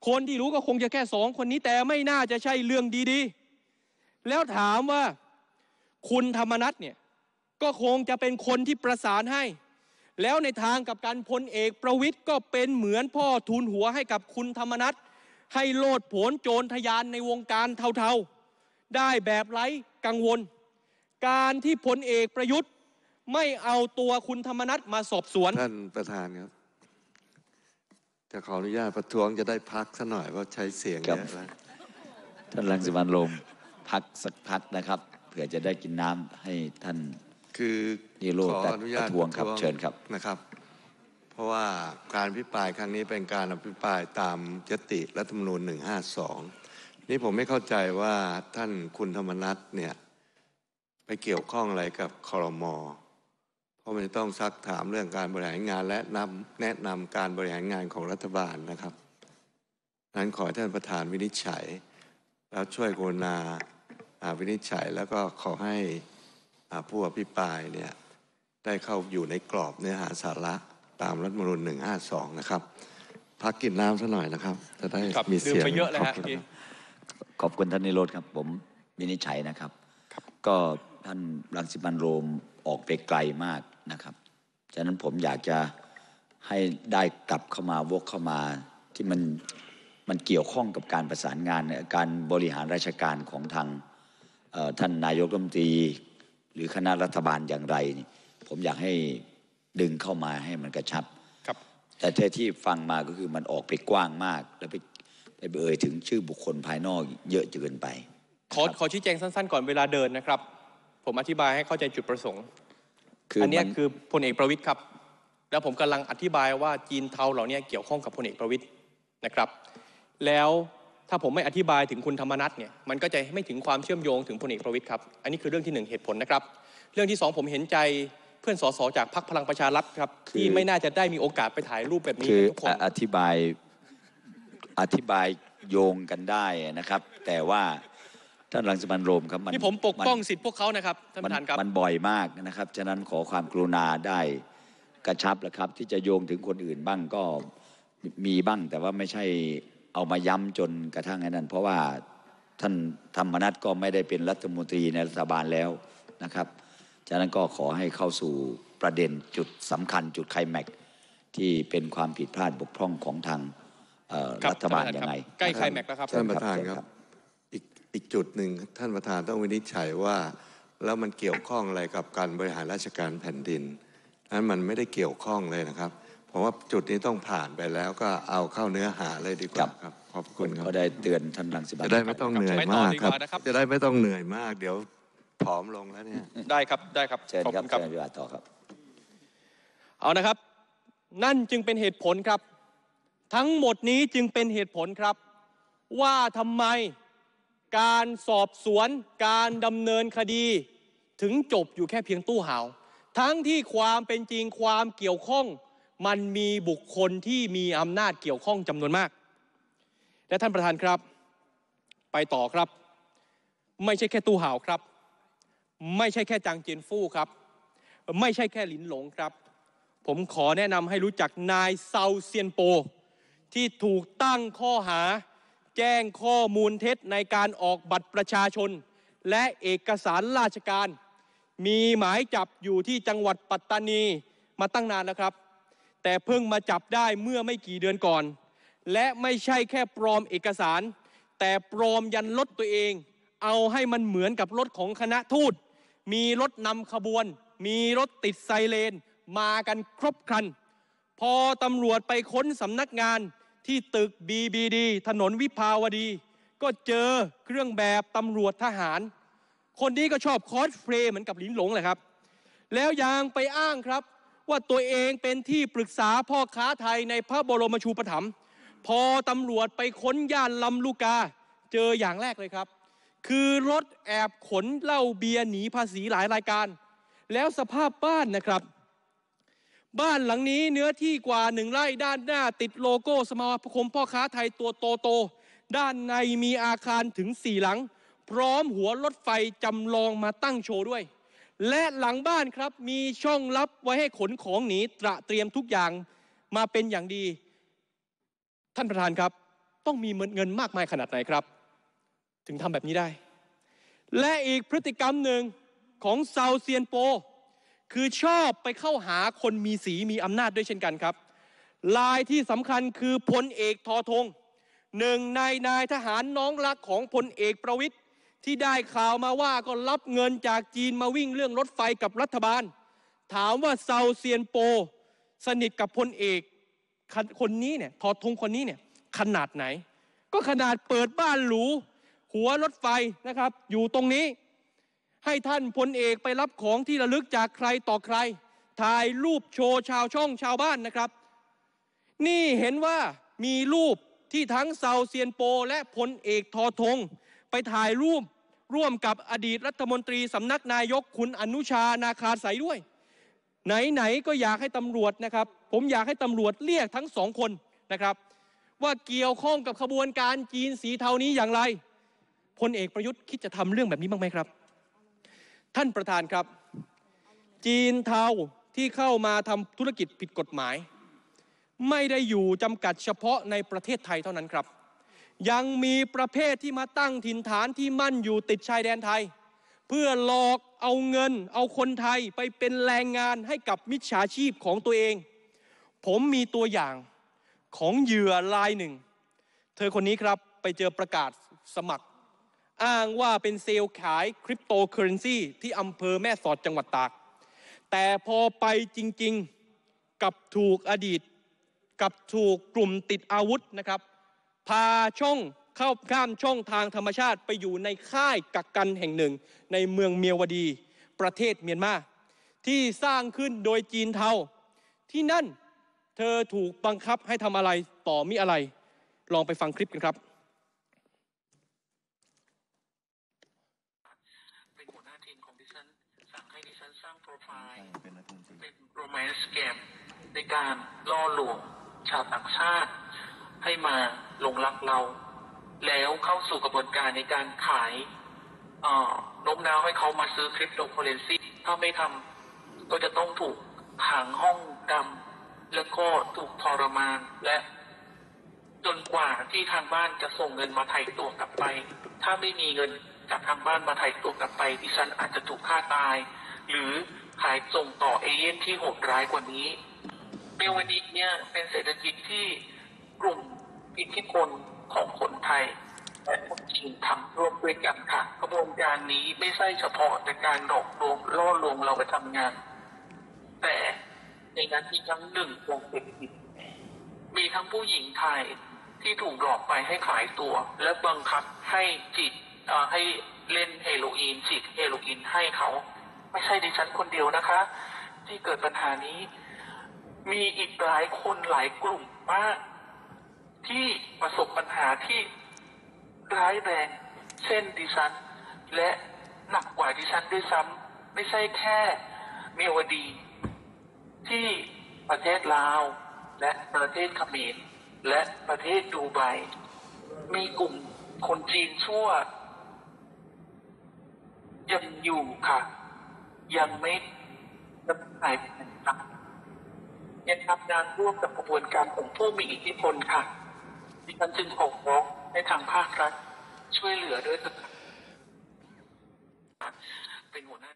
คนที่รู้ก็คงจะแค่สองคนนี้แต่ไม่น่าจะใช่เรื่องดีๆ แล้วถามว่าคุณธรรมนัทเนี่ยก็คงจะเป็นคนที่ประสานให้ แล้วในทางกับการพลเอกประวิทย์ก็เป็นเหมือนพ่อทูนหัวให้กับคุณธรรมนัทให้โลดผลโจรทยานในวงการเทาๆ ได้แบบไร้กังวล การที่พลเอกประยุทธ์ไม่เอาตัวคุณธรรมนัฐมาสอบสวนท่านประธานครับจะขออนุญาตประท้วงจะได้พักสักหน่อยเพราะใช้เสียงเยอะแล้วท่านรังสิมันโรมพักสักพักนะครับเผื่อจะได้กินน้ำให้ท่านคือนิโรธขออนุญาตประท้วงครับเชิญครับนะครับพราะว่าการอภิปรายครั้งนี้เป็นการอภิปรายตามยติรัฐธรรมนูญ152นี่ผมไม่เข้าใจว่าท่านคุณธรรมนัฐเนี่ยไปเกี่ยวข้องอะไรกับคอรมอเพราะมันจะต้องซักถามเรื่องการบริหารงานและนำแนะนำการบริหารงานของรัฐบาลนะครับนั้นขอท่านประธานวินิจฉัย แล้วช่วยโกนาวินิจฉัยแล้วก็ขอให้ผู้อภิปรายเนี่ยได้เข้าอยู่ในกรอบเนื้อหาสาระตามรัฐมนุนหนึ่งห้าสองนะครับพักกินน้ำซะหน่อยนะครับจะได้มีเสียงเยอะเลยับขอบคุณท่านนิโรธครับ ผมวินิจฉัยนะครับ ก็ท่านรังสิมันโรมออกไปไกลมากนะครับ ฉะนั้นผมอยากจะให้ได้กลับเข้ามาวกเข้ามา ที่มันมันเกี่ยวข้องกับการประสานงานการบริหารราชการของทางท่านนายกรัฐมนตรี หรือคณะรัฐบาลอย่างไรผมอยากให้ดึงเข้ามาให้มันกระชับครับแต่เท่ที่ฟังมาก็คือมันออกไปกว้างมากแล้วไปไปเอ่ยถึงชื่อบุคคลภายนอกเยอะเกินไป ขอขอชี้แจงสั้นๆก่อนเวลาเดินนะครับ ผมอธิบายให้เข้าใจจุดประสงค์ คืออันนี้คือพลเอกประวิตยครับ แล้วผมกำลังอธิบายว่าจีนเทาเหล่านี้เกี่ยวข้องกับพลเอกประวิตยนะครับ แล้วถ้าผมไม่อธิบายถึงคุณธรรมนัฐเนี่ยมันก็จะไม่ถึงความเชื่อมโยงถึงพลเอกประวิตยครับ อันนี้คือเรื่องที่ 1 เหตุผลนะครับ เรื่องที่2ผมเห็นใจพื่อนสสจากพรรคพลังประชารัฐครับ ที่ไม่น่าจะได้มีโอกาสไปถ่ายรูปแบบนี้คือทุกคนอธิบายอธิบายโยงกันได้นะครับ แต่ว่าท่านรังสิมันโรมครับมันี่ผมปกป้องสิทธิ์พวกเขานะครับท่านประธานครับมันบ่อยมากนะครับ ฉะนั้นขอความกรุณาได้กระชับและครับ ที่จะโยงถึงคนอื่นบ้างก็มีบ้าง แต่ว่าไม่ใช่เอามาย้ำจนกระทั่งนั้น เพราะว่าท่านธรรมนัฐก็ไม่ได้เป็นรัฐมนตรีในรัฐบาลแล้วนะครับฉะนั้นก็ขอให้เข้าสู่ประเด็นจุดสำคัญจุดไคลแม็กที่เป็นความผิดพลาดบกพร่องของทางรัฐบาลยังไงใกล้ไคลแม็กแล้วครับ ท่านประธานครับอีกจุดหนึ่งท่านประธานต้องวินิจฉัยว่า แล้วมันเกี่ยวข้องอะไรกับการบริหารราชการแผ่นดินนั้นมันไม่ได้เกี่ยวข้องเลยนะครับ เพราะว่าจุดนี้ต้องผ่านไปแล้ว ก็เอาเข้าเนื้อหาเลยดีกว่าครับขอบคุณครับก็ได้เตือนท่านรังสิบัตจะได้ไม่ต้องเหนื่อยมากครับจะได้ไม่ต้องเหนื่อยมากเดี๋ยวผอมลงแล้วเนี่ยได้ครับได้ครับเชิญครับเชิญวิวาทต่อครับเอานะครับ นั่นจึงเป็นเหตุผลครับ ทั้งหมดนี้จึงเป็นเหตุผลครับ ว่าทำไมการสอบสวนการดำเนินคดีถึงจบอยู่แค่เพียงตู้หาว ทั้งที่ความเป็นจริงความเกี่ยวข้องมันมีบุคคลที่มีอำนาจเกี่ยวข้องจำนวนมาก และท่านประธานครับ ไปต่อครับ ไม่ใช่แค่ตู้หาวครับไม่ใช่แค่จางเจียนฟู่ครับ ไม่ใช่แค่หลินหลงครับ ผมขอแนะนำให้รู้จักนายเซาเซียนโป ที่ถูกตั้งข้อหาแจ้งข้อมูลเท็จในการออกบัตรประชาชน และเอกสารราชการ มีหมายจับอยู่ที่จังหวัดปัตตานีมาตั้งนานแล้วครับ แต่เพิ่งมาจับได้เมื่อไม่กี่เดือนก่อน และไม่ใช่แค่ปลอมเอกสาร แต่ปลอมยันรถตัวเอง เอาให้มันเหมือนกับรถของคณะทูตมีรถนำขบวน มีรถติดไซเรน มากันครบครัน พอตำรวจไปค้นสำนักงานที่ตึก BBD ถนนวิภาวดี ก็เจอเครื่องแบบตำรวจทหาร คนนี้ก็ชอบคอสเพลย์เหมือนกับหลินหลงแหละครับ แล้วยังไปอ้างครับ ว่าตัวเองเป็นที่ปรึกษาพ่อค้าไทยในพระบรมชูปถัมภ์พอตำรวจไปค้นย่านลำลูกกา เจออย่างแรกเลยครับคือรถแอบขนเหล้าเบียร์หนีภาษีหลายรายการ แล้วสภาพบ้านนะครับ บ้านหลังนี้เนื้อที่กว่าหนึ่งไร่ด้านหน้าติดโลโก้ สมาคมพ่อค้าไทยตัวโตโต ด้านในมีอาคารถึงสี่หลัง พร้อมหัวรถไฟจำลองมาตั้งโชว์ด้วย และหลังบ้านครับมีช่องลับไว้ให้ขนของหนี ตระเตรียมทุกอย่างมาเป็นอย่างดี ท่านประธานครับ ต้องมีเงินมากมายขนาดไหนครับถึงทำแบบนี้ได้ และอีกพฤติกรรมหนึ่งของซาวเซียนโป คือชอบไปเข้าหาคนมีสีมีอำนาจด้วยเช่นกันครับ ลายที่สำคัญคือพลเอกทอทง หนึ่งในนายทหารน้องรักของพลเอกประวิทย์ที่ได้ข่าวมาว่าก็รับเงินจากจีนมาวิ่งเรื่องรถไฟกับรัฐบาล ถามว่าเซาเซียนโป สนิทกับพลเอกคนนี้เนี่ยทอทงคนนี้เนี่ยขนาดไหน ก็ขนาดเปิดบ้านหรูหัวรถไฟนะครับอยู่ตรงนี้ ให้ท่านพลเอกไปรับของที่ระลึกจากใครต่อใคร ถ่ายรูปโชว์ชาวช่องชาวบ้านนะครับ นี่เห็นว่ามีรูปที่ทั้งเซาเซียนโปและพลเอกทอทง ไปถ่ายรูปร่วมกับอดีตรัฐมนตรีสำนักนายกคุณอนุชานาคาใสด้วย ไหนๆก็อยากให้ตำรวจนะครับ ผมอยากให้ตำรวจเรียกทั้งสองคนนะครับ ว่าเกี่ยวข้องกับขบวนการจีนสีเทานี้อย่างไรพลเอกประยุทธ์คิดจะทำเรื่องแบบนี้บ้างไหมครับ ท่านประธานครับ จีนเทาที่เข้ามาทำธุรกิจผิดกฎหมาย ไม่ได้อยู่จำกัดเฉพาะในประเทศไทยเท่านั้นครับ ยังมีประเภทที่มาตั้งถิ่นฐานที่มั่นอยู่ติดชายแดนไทย เพื่อหลอกเอาเงินเอาคนไทยไปเป็นแรงงานให้กับมิจฉาชีพของตัวเอง ผมมีตัวอย่างของเหยื่อรายหนึ่งเธอคนนี้ครับไปเจอประกาศสมัครอ้างว่าเป็นเซลล์ขายคริปโตเคอเรนซีที่อำเภอแม่สอดจังหวัดตาก แต่พอไปจริงๆ กับถูกอดีต กับถูกกลุ่มติดอาวุธนะครับ พาช่องเข้าข้ามช่องทางธรรมชาติไปอยู่ในค่ายกักกันแห่งหนึ่งในเมืองเมียวดีประเทศเมียนมา ที่สร้างขึ้นโดยจีนเทาที่นั่นเธอถูกบังคับให้ทำอะไรต่อมีอะไร ลองไปฟังคลิปกันครับแมสเกมในการล่อลวงชาวต่างชาติ ให้มาหลงรักเรา แล้วเข้าสู่กระบวนการในการขายโน้มน้าวให้เขามาซื้อคริปโตเคอเรนซีถ้าไม่ทำก็จะต้องถูกขังห้องดำแล้วก็ถูกทรมานและจนกว่าที่ทางบ้านจะส่งเงินมาไถ่ตัวกลับไป ถ้าไม่มีเงินจากทางบ้านมาไถ่ตัวกลับไปดิฉันอาจจะถูกฆ่าตาย หรือขายส่งต่อเอเย่นที่โหดร้ายกว่านี้เบลวนิกเนี่ยเป็นเศรษฐกิจที่กลุ่มอิทธิพลของคนไทย และคนจีนทำร่วมด้วยกันค่ะกระบวนการนี้ไม่ใช่เฉพาะแต่การหลอกลวงล่อลวงเราไปทำงาน แต่ในนั้นมีทั้งหนึ่งวงเศรษฐกิจ มีทั้งผู้หญิงไทยที่ถูกหลอกไปให้ขายตัว และบังคับให้จิตให้เล่นเฮโรอีนจิตเฮโรอีนให้เขาไม่ใช่ดิฉันคนเดียวนะคะ ที่เกิดปัญหานี้ มีอีกหลายคนหลายกลุ่มมาก ที่ประสบปัญหาที่ร้ายแรงเช่นดิฉันและหนักกว่าดิฉันด้วยซ้ำไม่ใช่แค่เมียวดี ที่ประเทศลาว และประเทศเขมรและประเทศดูไบมีกลุ่มคนจีนชั่วยังอยู่ค่ะยังไม่ดำเายนไปนะครยังทำงานร่วมกับกระบวนการของผู้มีอิทธิพลค่ะดิฉันจึงขอร้องให้ทางภาครัฐช่วยเหลือด้วยค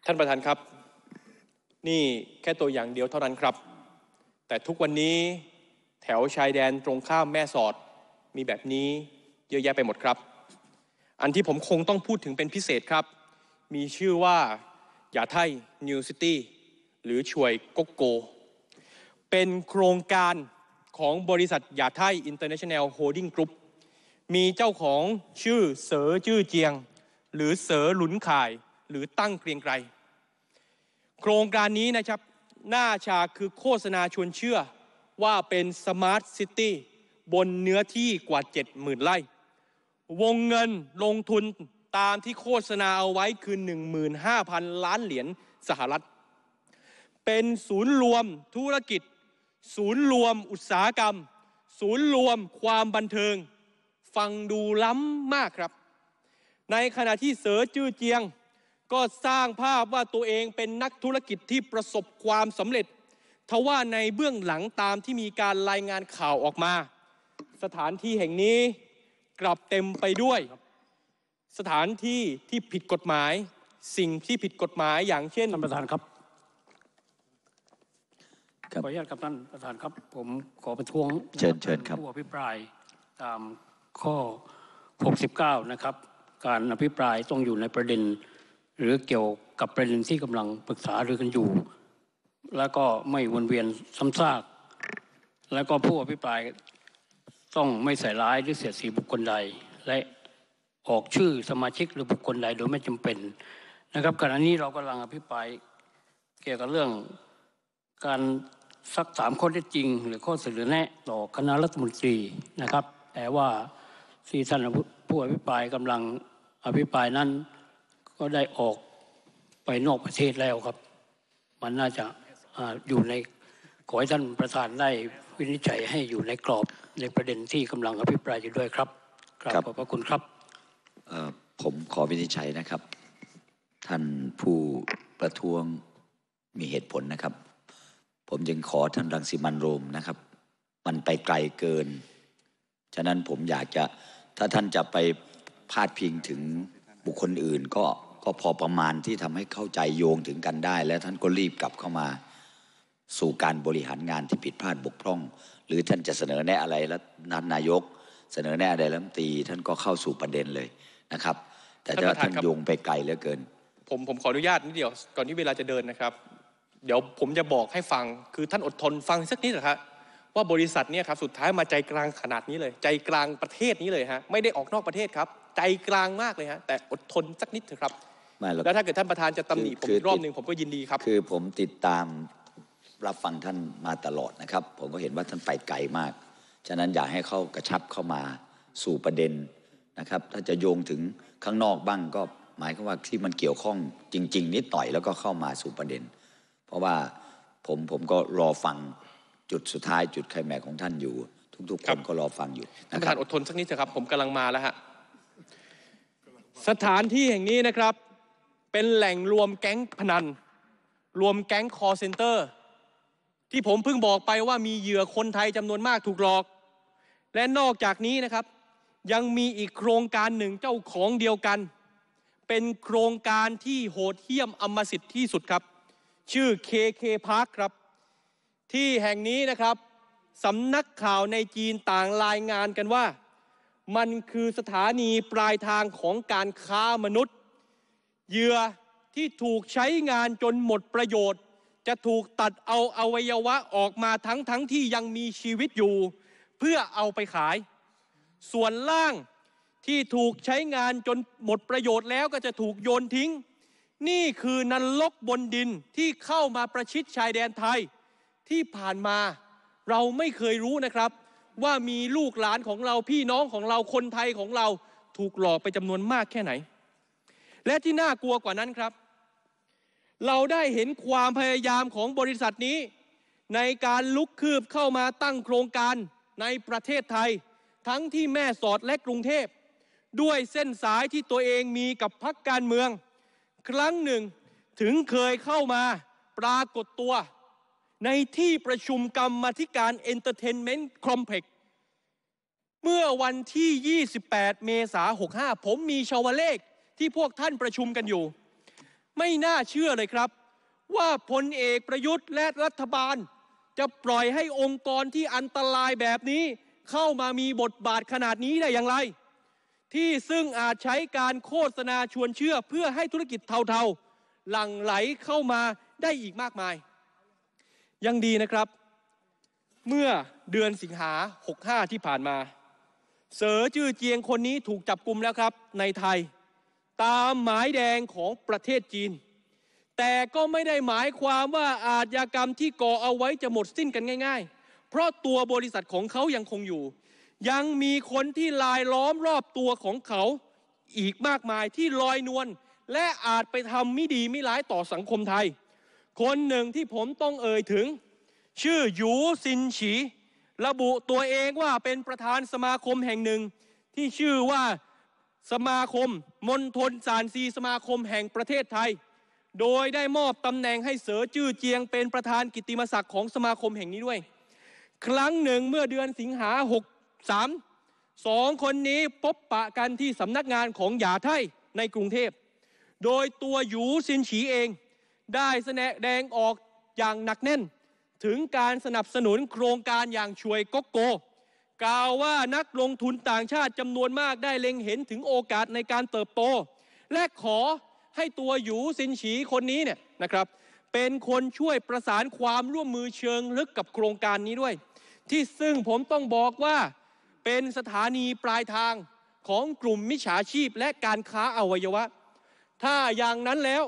ท่านประธานครับ นี่แค่ตัวอย่างเดียวเท่านั้นครับ แต่ทุกวันนี้แถวชายแดนตรงข้ามแม่สอดมีแบบนี้เยอะแยะไปหมดครับ อันที่ผมคงต้องพูดถึงเป็นพิเศษครับ มีชื่อว่ายาไทนิวซิตี้หรือช่วยกกโก เป็นโครงการของบริษัทยาไทอินเตอร์เนชั่นแนลโฮลดิ้งกรุ๊ปมีเจ้าของชื่อเสอชื่อเจียง หรือเสอหลุนข่ายหรือตั้งเกรียงไกรโครงการนี้นะครับหน้าฉากคือโฆษณาชวนเชื่อว่าเป็นสมาร์ทซิตี้บนเนื้อที่กว่า 70,000ไร่วงเงินลงทุนตามที่โฆษณาเอาไว้คือ 15,000 ล้านเหรียญสหรัฐ เป็นศูนย์รวมธุรกิจ ศูนย์รวมอุตสาหกรรม ศูนย์รวมความบันเทิง ฟังดูล้ำมากครับ ในขณะที่เสือจื้อเจียงก็สร้างภาพว่าตัวเองเป็นนักธุรกิจที่ประสบความสำเร็จทว่าในเบื้องหลังตามที่มีการรายงานข่าวออกมา สถานที่แห่งนี้กลับเต็มไปด้วยสถานที่ที่ผิดกฎหมายสิ่งที่ผิดกฎหมายอย่างเช่นท่านประธานครับขออนุญาตครับท่านประธานครับ ผมขอประท้วงเชิญเชิญครับผู้อภิปรายตามข้อ 69 นะครับ การอภิปรายต้องอยู่ในประเด็น หรือเกี่ยวกับประเด็นที่กำลังปรึกษาหรือกันอยู่ แล้วก็ไม่วนเวียนซ้ำซาก แล้วก็ผู้อภิปรายต้องไม่ใส่ร้ายหรือเสียดสีบุคคลใดและออกชื่อสมาชิกหรือบุคคลใดโดยไม่จำเป็นนะครับขณะนี้เรากำลังอภิปราย เกี่ยวกับเรื่อง การสักถามข้อเท็จจริง หรือข้อเสนอแนะต่อคณะรัฐมนตรีนะครับ แต่ว่าที่ท่านผู้อภิปรายกำลังอภิปรายนั้นก็ได้ออกไปนอกประเทศแล้วครับ มันน่าจะออยู่ในขอให้ท่านประธานได้วินิจฉัยให้อยู่ในกรอบในประเด็นที่กำลังอภิปรายอยู่ด้วยครับกราบขอบพระคุณครับผมขอวินิจฉัยนะครับ ท่านผู้ประท้วงมีเหตุผลนะครับ ผมจึงขอท่านรังสิมันโรมนะครับ มันไปไกลเกินฉะนั้นผมอยากจะถ้าท่านจะไปพาดพิงถึงบุคคลอื่น ก็ก็พอประมาณที่ทำให้เข้าใจโยงถึงกันได้ และท่านก็รีบกลับเข้ามาสู่การบริหารงานที่ผิดพลาดบกพร่อง หรือท่านจะเสนอแนะอะไรแล้วนายก เสนอแนะอะไรรัฐมนตรีท่านก็เข้าสู่ประเด็นเลยะครับแต่จะท่านโยงไปไกลเหลือเกิน ผมผมขออนุญาตนิดเดียวก่อนที่เวลาจะเดินนะครับ เดี๋ยวผมจะบอกให้ฟัง คือท่านอดทนฟังสักนิดเถอะครับว่าบริษัทเนี่ยครับสุดท้ายมาใจกลางขนาดนี้เลย ใจกลางประเทศนี้เลยฮะไม่ได้ออกนอกประเทศครับ ใจกลางมากเลยฮะแต่อดทนสักนิดเถอะครับแล้วถ้าเกิดท่านประธานจะตำหนิผมรอบหนึ่งผมก็ยินดีครับ คือผมติดตามรับฟังท่านมาตลอดนะครับผมก็เห็นว่าท่านไปไกลมาก ฉะนั้นอยากให้เข้ากระชับเข้ามาสู่ประเด็นนะครับถ้าจะโยงถึงข้างนอกบ้างก็หมายความว่าที่มันเกี่ยวข้องจริงๆนิดหน่อยแล้วก็เข้ามาสู่ประเด็น เพราะว่าผมผมก็รอฟังจุดสุดท้ายจุดไขแม่กของท่านอยู่ ทุกๆ คนก็รอฟังอยู่ท่านประธานอดทนสักนิดเถอะครับ ผมกำลังมาแล้วฮะ สถานที่แห่งนี้นะครับ เป็นแหล่งรวมแก๊งพนัน รวมแก๊งคอเซนเตอร์ที่ผมเพิ่งบอกไปว่ามีเหยื่อคนไทยจำนวนมากถูกหลอก และนอกจากนี้นะครับยังมีอีกโครงการหนึ่งเจ้าของเดียวกัน เป็นโครงการที่โหดเหี้ยมอมสิทธิ์ที่สุดครับ ชื่อ KK Park ครับ ที่แห่งนี้นะครับสำนักข่าวในจีนต่างรายงานกันว่า มันคือสถานีปลายทางของการค้ามนุษย์เหยื่อที่ถูกใช้งานจนหมดประโยชน์ จะถูกตัดเอาอวัยวะออกมาทั้งทั้งที่ยังมีชีวิตอยู่เพื่อเอาไปขายส่วนล่างที่ถูกใช้งานจนหมดประโยชน์แล้วก็จะถูกโยนทิ้ง นี่คือนรกบนดินที่เข้ามาประชิดชายแดนไทย ที่ผ่านมาเราไม่เคยรู้นะครับ ว่ามีลูกหลานของเราพี่น้องของเราคนไทยของเรา ถูกหลอกไปจำนวนมากแค่ไหน และที่น่ากลัวกว่านั้นครับ เราได้เห็นความพยายามของบริษัทนี้ ในการลุกคืบเข้ามาตั้งโครงการในประเทศไทยทั้งที่แม่สอดและกรุงเทพ ด้วยเส้นสายที่ตัวเองมีกับพักการเมือง ครั้งหนึ่งถึงเคยเข้ามาปรากฏตัว ในที่ประชุมกรรมธิการเเอนร์เทนเมนต์คอมเพล็กซ์เมื่อวันที่ 28 เมษายน 65 ผมมีชาวเลขที่พวกท่านประชุมกันอยู่ ไม่น่าเชื่อเลยครับ ว่าพลเอกประยุทธ์และรัฐบาล จะปล่อยให้องค์กรที่อันตรายแบบนี้เข้ามามีบทบาทขนาดนี้ได้อย่างไร ที่ซึ่งอาจใช้การโฆษณาชวนเชื่อเพื่อให้ธุรกิจเทาๆ หลั่งไหลเข้ามาได้อีกมากมาย ยังดีนะครับ เมื่อเดือนสิงหา65 ที่ผ่านมา เสือจื้อเจียงคนนี้ถูกจับกลุมแล้วครับ ในไทย ตามหมายแดงของประเทศจีน แต่ก็ไม่ได้หมายความว่าอาชญากรรมที่ก่อเอาไว้จะหมดสิ้นกันง่าย ๆเพราะตัวบริษัทของเขายังคงอยู่ ยังมีคนที่ลายล้อมรอบตัวของเขาอีกมากมายที่ลอยนวลและอาจไปทำไม่ดีไม่ร้ายต่อสังคมไทย คนหนึ่งที่ผมต้องเอ่ยถึง ชื่อหยูซินฉีระบุตัวเองว่าเป็นประธานสมาคมแห่งหนึ่งที่ชื่อว่าสมาคมมณฑลสารซีสมาคมแห่งประเทศไทย โดยได้มอบตำแหน่งให้เสือจื้อเจียงเป็นประธานกิติมศักดิ์ของสมาคมแห่งนี้ด้วยครั้งหนึ่งเมื่อเดือนสิงหาหกสามสองคนนี้พบปะกันที่สำนักงานของหยาไทยในกรุงเทพโดยตัวหยูซินฉีเองได้แสดงออกอย่างหนักแน่น ถึงการสนับสนุนโครงการอย่างช่วยก๊กโก กล่าวว่านักลงทุนต่างชาติจำนวนมากได้เล็งเห็นถึงโอกาสในการเติบโตและขอให้ตัวหยูซินฉีคนนี้เนี่ยนะครับ เป็นคนช่วยประสานความร่วมมือเชิงลึกกับโครงการนี้ด้วยที่ซึ่งผมต้องบอกว่าเป็นสถานีปลายทางของกลุ่มมิจฉาชีพ และการค้าอวัยวะ ถ้าอย่างนั้นแล้ว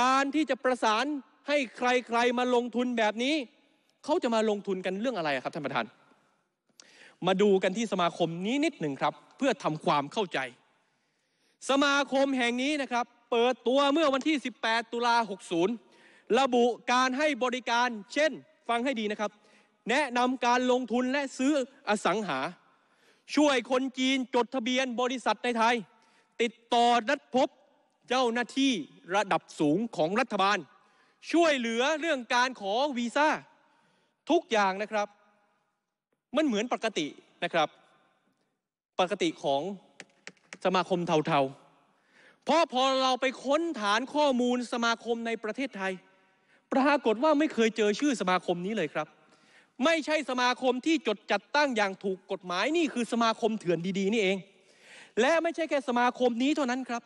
การที่จะประสานให้ใครๆมาลงทุนแบบนี้ เขาจะมาลงทุนกันเรื่องอะไรครับ ท่านประธาน มาดูกันที่สมาคมนี้นิดหนึ่งครับ เพื่อทำความเข้าใจ สมาคมแห่งนี้นะครับ เปิดตัวเมื่อวันที่ 18 ตุลา 60 ระบุการให้บริการ เช่นฟังให้ดีนะครับแนะนำการลงทุนและซื้ออสังหา ช่วยคนจีนจดทะเบียนบริษัทในไทย ติดต่อนัดพบเจ้าหน้าที่ระดับสูงของรัฐบาล ช่วยเหลือเรื่องการขอวีซ่า ทุกอย่างนะครับ มันเหมือนปกตินะครับ ปกติของสมาคมเทาๆ เพราะพอเราไปค้นฐานข้อมูลสมาคมในประเทศไทย ปรากฏว่าไม่เคยเจอชื่อสมาคมนี้เลยครับไม่ใช่สมาคมที่จดจัดตั้งอย่างถูกกฎหมายนี่คือสมาคมเถื่อนดีๆนี่เอง และไม่ใช่แค่สมาคมนี้เท่านั้นครับ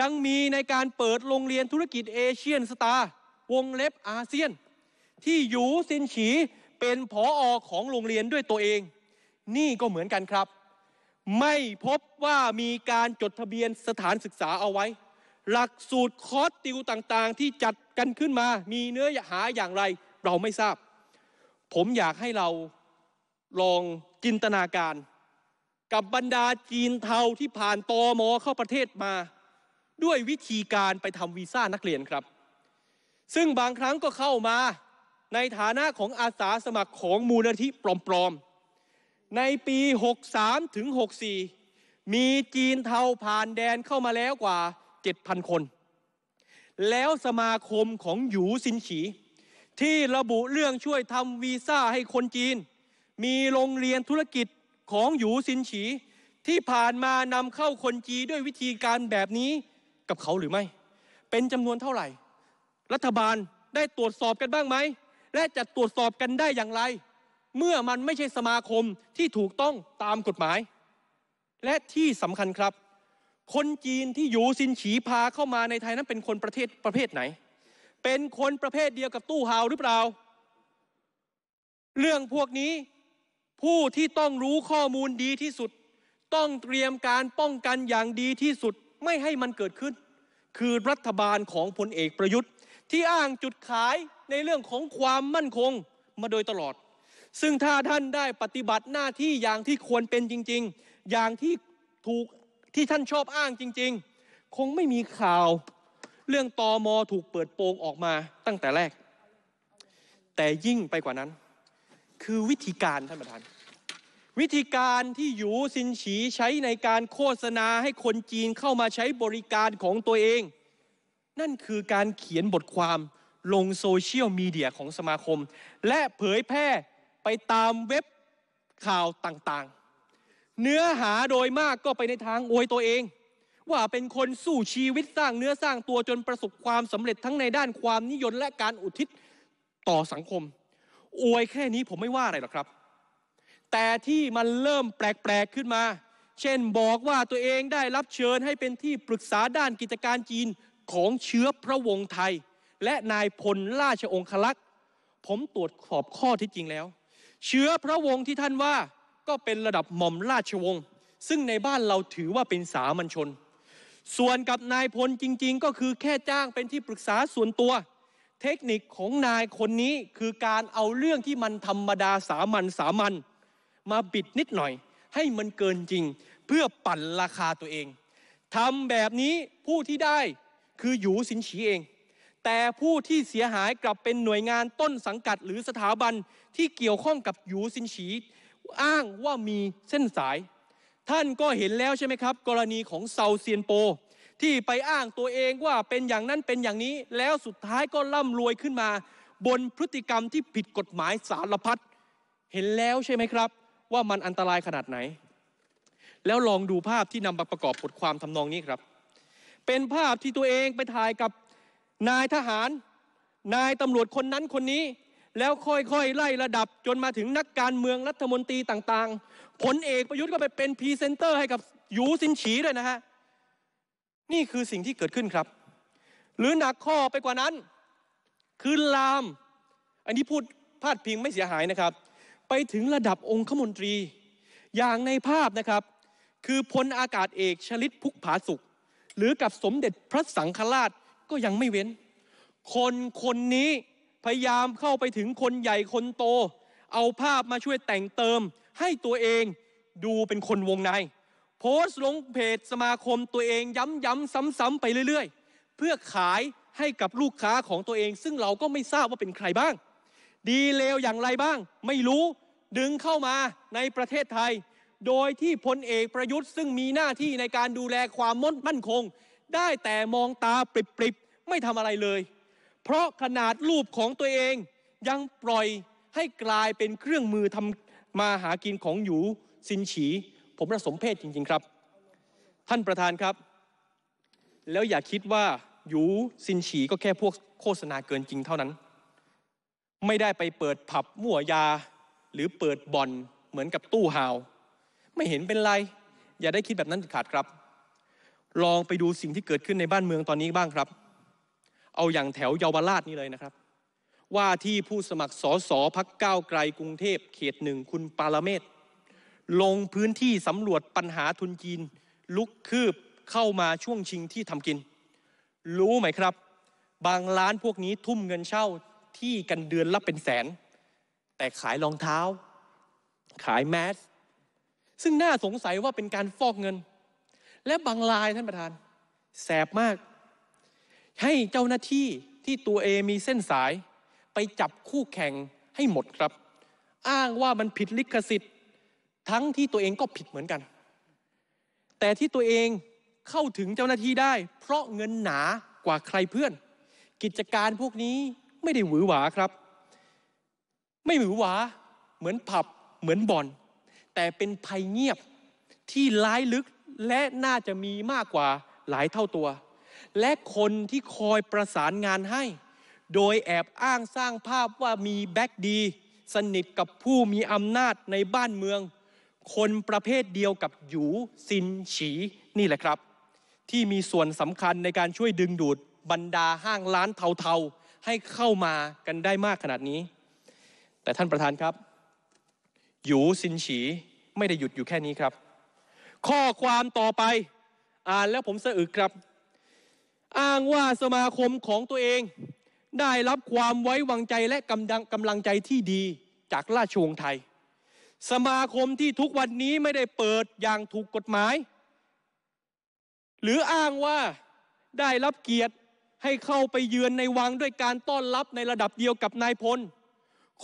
ยังมีในการเปิดโรงเรียนธุรกิจเอเชียนสตาร์วงเล็บอาเซียน ที่อยู่ซินฉี เป็นผออของโรงเรียนด้วยตัวเอง นี่ก็เหมือนกันครับ ไม่พบว่ามีการจดทะเบียนสถานศึกษาเอาไว้ หลักสูตรคอร์สติวต่างๆ ที่จัดกันขึ้นมามีเนื้อหาอย่างไรเราไม่ทราบผมอยากให้เราลองจินตนาการ กับบรรดาจีนเทาที่ผ่านตอมอเข้าประเทศมา ด้วยวิธีการไปทำวีซ่านักเรียนครับ ซึ่งบางครั้งก็เข้ามาในฐานะของอาสาสมัครของมูลนิธิปลอมๆ ในปี 63 ถึง 64 มีจีนเทาผ่านแดนเข้ามาแล้วกว่า 7,000 คน แล้วสมาคมของหยูซินฉีที่ระบุเรื่องช่วยทำวีซ่าให้คนจีน มีโรงเรียนธุรกิจของหยูซินฉี ที่ผ่านมานำเข้าคนจีนด้วยวิธีการแบบนี้กับเขาหรือไม่ เป็นจำนวนเท่าไหร่ รัฐบาลได้ตรวจสอบกันบ้างไหม และจะตรวจสอบกันได้อย่างไรเมื่อมันไม่ใช่สมาคมที่ถูกต้องตามกฎหมาย และที่สำคัญครับคนจีนที่หยูซินฉีพาเข้ามาในไทยนั้น เป็นคนประเทศประเภทไหนเป็นคนประเภทเดียวกับตู้หาวหรือเปล่า เรื่องพวกนี้ ผู้ที่ต้องรู้ข้อมูลดีที่สุด ต้องเตรียมการป้องกันอย่างดีที่สุดไม่ให้มันเกิดขึ้น คือรัฐบาลของพลเอกประยุทธ์ ที่อ้างจุดขายในเรื่องของความมั่นคงมาโดยตลอด ซึ่งถ้าท่านได้ปฏิบัติหน้าที่อย่างที่ควรเป็นจริงๆ อย่างที่ถูกที่ท่านชอบอ้างจริง ๆ คงไม่มีข่าวเรื่องตอมอถูกเปิดโปงออกมาตั้งแต่แรก แต่ยิ่งไปกว่านั้น คือวิธีการท่านประธานวิธีการที่หยูซินฉีใช้ในการโฆษณาให้คนจีนเข้ามาใช้บริการของตัวเอง นั่นคือการเขียนบทความลงโซเชียลมีเดียของสมาคม และเผยแพร่ไปตามเว็บข่าวต่างๆ เนื้อหาโดยมากก็ไปในทางอวยตัวเองว่าเป็นคนสู้ชีวิตสร้างเนื้อสร้างตัวจนประสบความสำเร็จทั้งในด้านความนิยมและการอุทิศต่อสังคม อวยแค่นี้ผมไม่ว่าอะไรหรอกครับ แต่ที่มันเริ่มแปลกๆ ขึ้นมา เช่นบอกว่าตัวเองได้รับเชิญให้เป็นที่ปรึกษาด้านกิจการจีนของเชื้อพระวงศ์ไทย และนายพลราชองคลักษ์ผมตรวจสอบข้อที่จริงแล้ว เชื้อพระวงศ์ที่ท่านว่า ก็เป็นระดับหม่อมราชวงศ์ซึ่งในบ้านเราถือว่าเป็นสามัญชนส่วนกับนายพลจริงๆ ก็คือแค่จ้างเป็นที่ปรึกษาส่วนตัว เทคนิคของนายคนนี้คือการเอาเรื่องที่มันธรรมดาสามัญสามัญมาบิดนิดหน่อยให้มันเกินจริงเพื่อปั่นราคาตัวเองทำแบบนี้ผู้ที่ได้คืออยู่สินฉีเอง แต่ผู้ที่เสียหายกลับเป็นหน่วยงานต้นสังกัดหรือสถาบันที่เกี่ยวข้องกับอยู่สินฉีอ้างว่ามีเส้นสายท่านก็เห็นแล้วใช่ไหมครับ กรณีของเซาเซียนโปที่ไปอ้างตัวเองว่าเป็นอย่างนั้นเป็นอย่างนี้ แล้วสุดท้ายก็ร่ำรวยขึ้นมา บนพฤติกรรมที่ผิดกฎหมายสารพัดเห็นแล้วใช่ไหมครับ ว่ามันอันตรายขนาดไหน แล้วลองดูภาพที่นำมาประกอบบทความทำนองนี้ครับ เป็นภาพที่ตัวเองไปถ่ายกับนายทหาร นายตำรวจคนนั้นคนนี้แล้วค่อยๆไล่ระดับจนมาถึงนักการเมืองรัฐมนตรีต่างๆผลเอกประยุทธ์ก็ไปเป็นพรีเซนเตอร์ให้กับยูซินฉีด้วยนะฮะ นี่คือสิ่งที่เกิดขึ้นครับ หรือหนักข้อไปกว่านั้น คือลาม อันนี้พูดพาดพิงไม่เสียหายนะครับ ไปถึงระดับองคมนตรี อย่างในภาพนะครับ คือพลอากาศเอกชลิตพุกผาสุข หรือกับสมเด็จพระสังฆราชก็ยังไม่เว้น คนคนนี้พยายามเข้าไปถึงคนใหญ่คนโตเอาภาพมาช่วยแต่งเติมให้ตัวเองดูเป็นคนวงใน โพสต์ลงเพจสมาคมตัวเองย้ำๆซ้ำๆไปเรื่อย ๆ เพื่อขายให้กับลูกค้าของตัวเอง ซึ่งเราก็ไม่ทราบว่าเป็นใครบ้าง ดีเลวอย่างไรบ้างไม่รู้ดึงเข้ามาในประเทศไทย โดยที่พลเอกประยุทธ์ ซึ่งมีหน้าที่ในการดูแลความมั่นคง ได้แต่มองตาปริบๆไม่ทำอะไรเลย เพราะขนาดรูปของตัวเองยังปล่อยให้กลายเป็นเครื่องมือทำมาหากินของหยูซินฉี ผมระสมเพศจริงๆครับ ท่านประธานครับ แล้วอย่าคิดว่าหยูซินฉีก็แค่พวกโฆษณาเกินจริงเท่านั้น ไม่ได้ไปเปิดผับมั่วยาหรือเปิดบ่อนเหมือนกับตู้ฮาว ไม่เห็นเป็นไร อย่าได้คิดแบบนั้นขาดครับ ลองไปดูสิ่งที่เกิดขึ้นในบ้านเมืองตอนนี้บ้างครับ เอาอย่างแถวเยาวราชนี่เลยนะครับว่าที่ผู้สมัครสอสอพักก้าวไกลกรุงเทพเขตหนึ่งคุณปาลเมศลงพื้นที่สำรวจปัญหาทุนจีน ลุกคืบเข้ามาช่วงชิงที่ทำกิน รู้ไหมครับ บางร้านพวกนี้ทุ่มเงินเช่าที่กันเดือนละเป็นแสน แต่ขายรองเท้า ขายแมส ซึ่งน่าสงสัยว่าเป็นการฟอกเงิน และบางรายท่านประธาน แสบมาก ให้เจ้าหน้าที่ที่ตัวเองมีเส้นสายไปจับคู่แข่งให้หมดครับ อ้างว่ามันผิดลิขสิทธิ์ ทั้งที่ตัวเองก็ผิดเหมือนกัน แต่ที่ตัวเองเข้าถึงเจ้าหน้าที่ได้ เพราะเงินหนากว่าใครเพื่อน กิจการพวกนี้ไม่ได้หวือหวาครับ ไม่หวือหวา เหมือนผับเหมือนบ่อน แต่เป็นภัยเงียบที่ร้ายลึกและน่าจะมีมากกว่าหลายเท่าตัว และคนที่คอยประสานงานให้โดยแอบอ้างสร้างภาพว่ามีแบ็กดี สนิทกับผู้มีอำนาจในบ้านเมือง คนประเภทเดียวกับหยูซินฉีนี่แหละครับ ที่มีส่วนสำคัญในการช่วยดึงดูดบรรดาห้างร้านเทาๆ ให้เข้ามากันได้มากขนาดนี้ แต่ท่านประธานครับหยูซินฉีไม่ได้หยุดอยู่แค่นี้ครับ ข้อความต่อไปอ่านแล้วผมสะอึกครับ อ้างว่าสมาคมของตัวเองได้รับความไว้วางใจและกำลังกำลังใจที่ดีจากราชวงศ์ไทย สมาคมที่ทุกวันนี้ไม่ได้เปิดอย่างถูกกฎหมาย หรืออ้างว่าได้รับเกียรติให้เข้าไปเยือนในวังด้วยการต้อนรับในระดับเดียวกับนายพล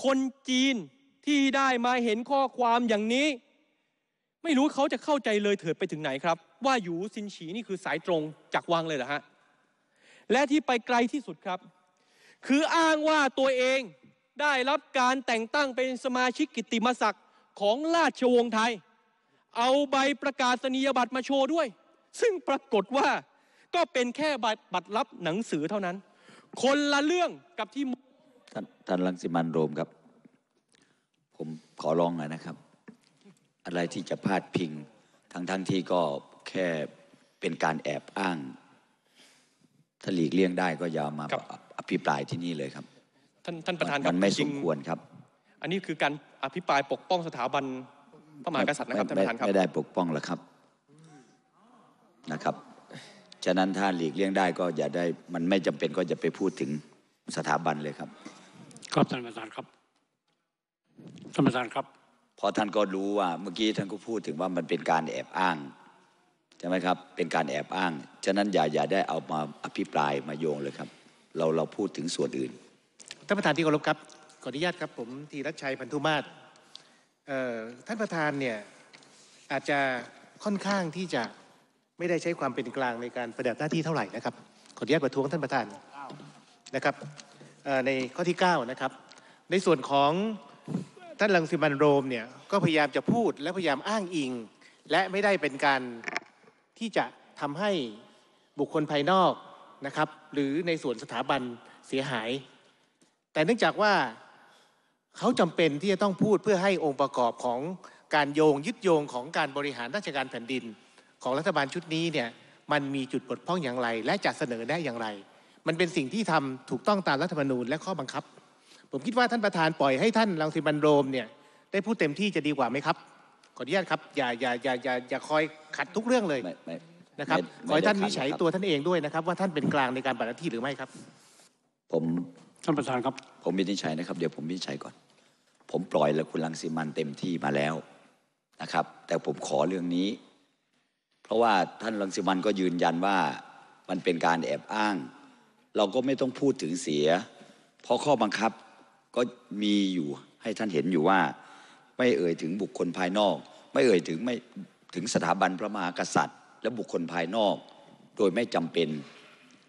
คนจีนที่ได้มาเห็นข้อความอย่างนี้ ไม่รู้เขาจะเข้าใจเลยเถิดไปถึงไหนครับ ว่าอยู่ซินฉีนี่คือสายตรงจากวังเลยเหรอฮะ และที่ไปไกลที่สุดครับคืออ้างว่าตัวเองได้รับการแต่งตั้งเป็นสมาชิกกิติมศักดิ์ของราชวงศ์ไทย เอาใบประกาศนียบัตรมาโชว์ด้วย ซึ่งปรากฏว่าก็เป็นแค่บัตรบัตรรับหนังสือเท่านั้น คนละเรื่องกับที่ท่านท่านลังสิมันโรมครับ ผมขอร้องหน่อยนะครับ อะไรที่จะพาดพิงทั้งทั้งที่ก็แค่เป็นการแอบอ้างถ้าหลีกเลี่ยงได้ก็ยาามาอภิปรายที่นี่เลยครับ ท่านท่านประธานครับ มันไม่สมควรครับ อันนี้คือการอภิปรายปกป้องสถาบันพระมหากษัตริย์นะครับท่านประธานครับไม่ได้ปกป้องหรอกครับนะครับ ฉะนั้นถ้าหลีกเลี่ยงได้ก็อย่าได้มันไม่จำเป็นก็อย่าไปพูดถึงสถาบันเลยครับครับท่านประธานครับท่านประธานครับเพราะท่านก็รู้ว่าเมื่อกี้ท่านก็พูดถึงว่ามันเป็นการแอบอ้างใช่ไหมครับเป็นการแอบอ้างฉะนั้นอย่าอย่าได้เอามาอภิปรายมาโยงเลยครับเราเราพูดถึงส่วนอื่นท่านประธานที่เคารพครับ ขออนุญาตครับผมธีรชชัยพันธุมาศท่านประธานเนี่ยอาจจะค่อนข้างที่จะไม่ได้ใช้ความเป็นกลางในการปฏิบัติหน้าที่เท่าไหร่นะครับ ขออนุญาตประท้วงท่านประธานนะครับในข้อที่9นะครับในส่วนของท่านลังสิมันโรมเนี่ยก็พยายามจะพูดและพยายามอ้างอิง และไม่ได้เป็นการที่จะทำให้บุคคลภายนอกนะครับหรือในส่วนสถาบันเสียหาย แต่เนื่องจากว่าเขาจำเป็นที่จะต้องพูดเพื่อให้องค์ประกอบของการโยงยึดโยงของการบริหารราชการแผ่นดิน ของรัฐบาลชุดนี้เนี่ยมันมีจุดบดพร่องอย่างไร และจะเสนอได้อย่างไร มันเป็นสิ่งที่ทำถูกต้องตามรัฐธรรมนูญและข้อบังคับ ผมคิดว่าท่านประธานปล่อยให้ท่านรังสิบันโรมเนี่ยได้พูดเต็มที่จะดีกว่าไหมครับขออนุญาตครับอย่าอย่าอย่าอย่าอย่าคอยขัดทุกเรื่องเลยนะครับขอให้ท่านวิจัยตัวท่านเองด้วยนะครับ ว่าท่านเป็นกลางในการปฏิบัติหน้าที่หรือไม่ครับ ผมท่านประธานครับ ผมวินิจฉัยนะครับเดี๋ยวผมวินิจฉัยก่อน ผมปล่อยแล้วคุณลังสิมันเต็มที่มาแล้วนะครับ แต่ผมขอเรื่องนี้ เพราะว่าท่านลังสิมันก็ยืนยันว่ามันเป็นการแอบอ้าง เราก็ไม่ต้องพูดถึงเสียเพราะข้อบังคับก็มีอยู่ให้ท่านเห็นอยู่ว่าไม่เอ่ยถึงบุคคลภายนอก ไม่เอ่ยถึงไม่ถึงสถาบันพระมหากษัตริย์และบุคคลภายนอกโดยไม่จำเป็น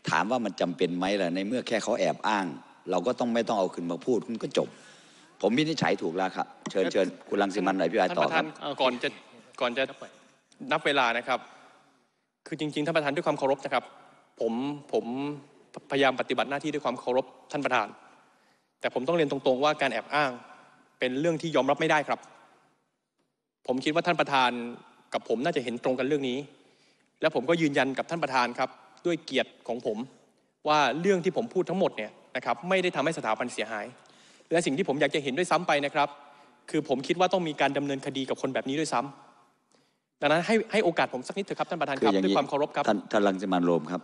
ถามว่ามันจำเป็นไหมล่ะในเมื่อแค่เขาแอบอ้าง เราก็ต้องไม่ต้องเอาขึ้นมาพูดคุณก็จบ ผมวินิจฉัยถูกแล้วครับเชิญเชิญคุณรังสิมันไหนพี่อายต่อครับก่อนจะก่อนจะนับเวลานะครับ คือจริง ๆท่านประธานด้วยความเคารพนะครับ ผมผมพยายามปฏิบัติหน้าที่ด้วยความเคารพท่านประธาน แต่ผมต้องเรียนตรงๆว่าการแอบอ้างเป็นเรื่องที่ยอมรับไม่ได้ครับ ผมคิดว่าท่านประธาน กับผมน่าจะเห็นตรงกันเรื่องนี้และผมก็ยืนยันกับท่านประธานครับด้วยเกียรติของผมว่าเรื่องที่ผมพูดทั้งหมดเนี่ยนะครับไม่ได้ทำให้สถาบันเสียหาย และสิ่งที่ผมอยากจะเห็นด้วยซ้ำไปนะครับ คือผมคิดว่าต้องมีการดำเนินคดีกับคนแบบนี้ด้วยซ้ำดังนั้นให้ให้โอกาสผมสักนิดเถอะครับท่านประธานครับด้วยความเคารพครับท่านรังสิมันโรมครับ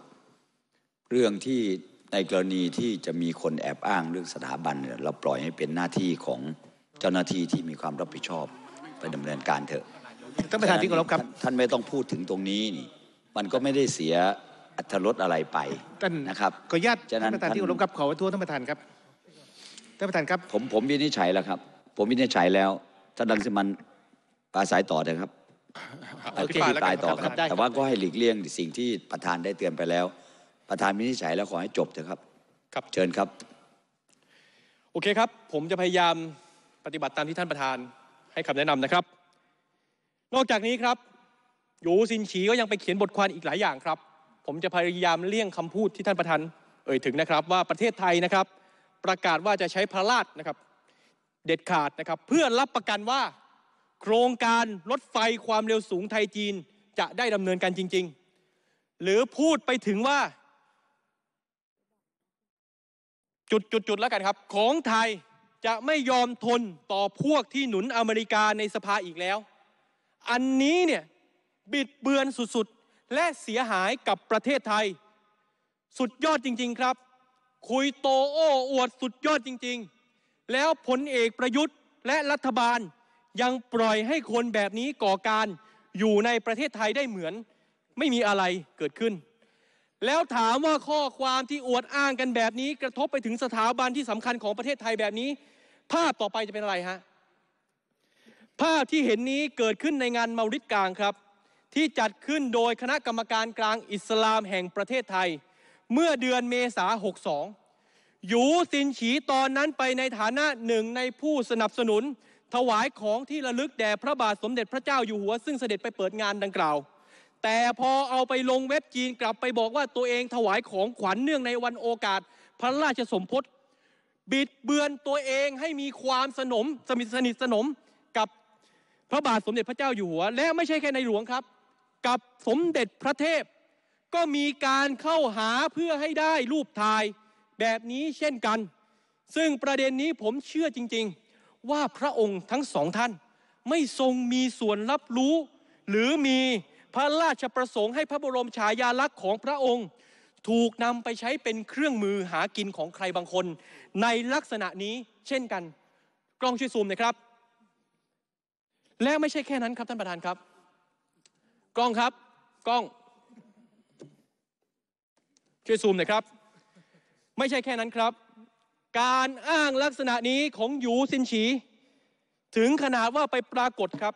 เรื่องที่ในกรณีที่จะมีคนแอบอ้างเรื่องสถาบันเนี่ยเราปล่อยให้เป็นหน้าที่ของเจ้าหน้าที่ที่มีความรับผิดชอบไปดำเนินการเถอะท่านประธานที่เคารพครับท่านไม่ต้องพูดถึงตรงนี้นี่มันก็ไม่ได้เสียอัตรดอะไรไปนนะครับขออนุญาตท่านประธานที่เครบกรับขอวัะท้วท่านประธานครับท่านประธานครับผมผมวินิจฉัยแล้วครับ ผมวินิจฉัยแล้วท่านดังสิมันปลาสายต่อเลยครับอเคปรายต่อครับ แต่ว่าก็ให้หลีกเลี่ยงสิ่งที่ประธานได้เตือนไปแล้ว ประธานวินิจฉัยแล้วขอให้จบเถอะครับ ครับเชิญครับ โอเคครับ ผมจะพยายามปฏิบัติตามที่ท่านประธานให้คำแนะนำนะครับนอกจากนี้ครับหยูซินฉีก็ยังไปเขียนบทความอีกหลายอย่างครับ ผมจะพยายามเลี่ยงคำพูดที่ท่านประธาน เอ่ยถึงนะครับ ว่าประเทศไทยนะครับ ประกาศว่าจะใช้พระราชนะครับ เด็ดขาดนะครับ เพื่อรับประกันว่า โครงการรถไฟความเร็วสูงไทยจีนจะได้ดำเนินการจริง ๆ หรือพูดไปถึงว่า จุดจุดจุดแล้วกันครับ ของไทยจะไม่ยอมทนต่อพวกที่หนุนอเมริกาในสภาอีกแล้ว อันนี้เนี่ยบิดเบือนสุดๆ และเสียหายกับประเทศไทย สุดยอดจริงๆครับ คุยโตโอ้อวดสุดยอดจริงๆ แล้วผลเอกประยุทธ์และรัฐบาลยังปล่อยให้คนแบบนี้ก่อการอยู่ในประเทศไทยได้เหมือน ไม่มีอะไรเกิดขึ้น แล้วถามว่าข้อความที่อวดอ้างกันแบบนี้ กระทบไปถึงสถาบันที่สำคัญของประเทศไทยแบบนี้ภาพต่อไปจะเป็นอะไรฮะภาพที่เห็นนี้เกิดขึ้นในงานมาริดกลางครับที่จัดขึ้นโดยคณะกรรมการกลางอิสลามแห่งประเทศไทย เมื่อเดือนเมษา 62 อยู่สินฉีตอนนั้นไปในฐานะหนึ่งในผู้สนับสนุนถวายของที่ระลึกแด่พระบาทสมเด็จพระเจ้าอยู่หัว ซึ่งเสด็จไปเปิดงานดังกล่าว แต่พอเอาไปลงเว็บจีน กลับไปบอกว่าตัวเองถวายของขวัญเนื่องในวันโอกาสพระราชสมภพบิดเบือนตัวเองให้มีความสนมสนิทสนิทสนมกับพระบาทสมเด็จพระเจ้าอยู่หัวและไม่ใช่แค่ในหลวงครับับสมเด็จพระเทพ ก็มีการเข้าหาเพื่อให้ได้รูปถ่ายแบบนี้เช่นกัน ซึ่งประเด็นนี้ผมเชื่อจริงๆ ว่าพระองค์ทั้งสองท่านไม่ทรงมีส่วนรับรู้ หรือมีพระราชประสงค์ให้พระบรมฉายาลักษณ์ของพระองค์ ถูกนำไปใช้เป็นเครื่องมือหากินของใครบางคน ในลักษณะนี้เช่นกัน กล้องช่วยซูมนะครับ และไม่ใช่แค่นั้นครับท่านประธานครับกล้องครับ กล้อง ช่วยซูมหน่อยครับ ไม่ใช่แค่นั้นครับ การอ้างลักษณะนี้ของหยูซินฉี ถึงขนาดว่าไปปรากฏครับ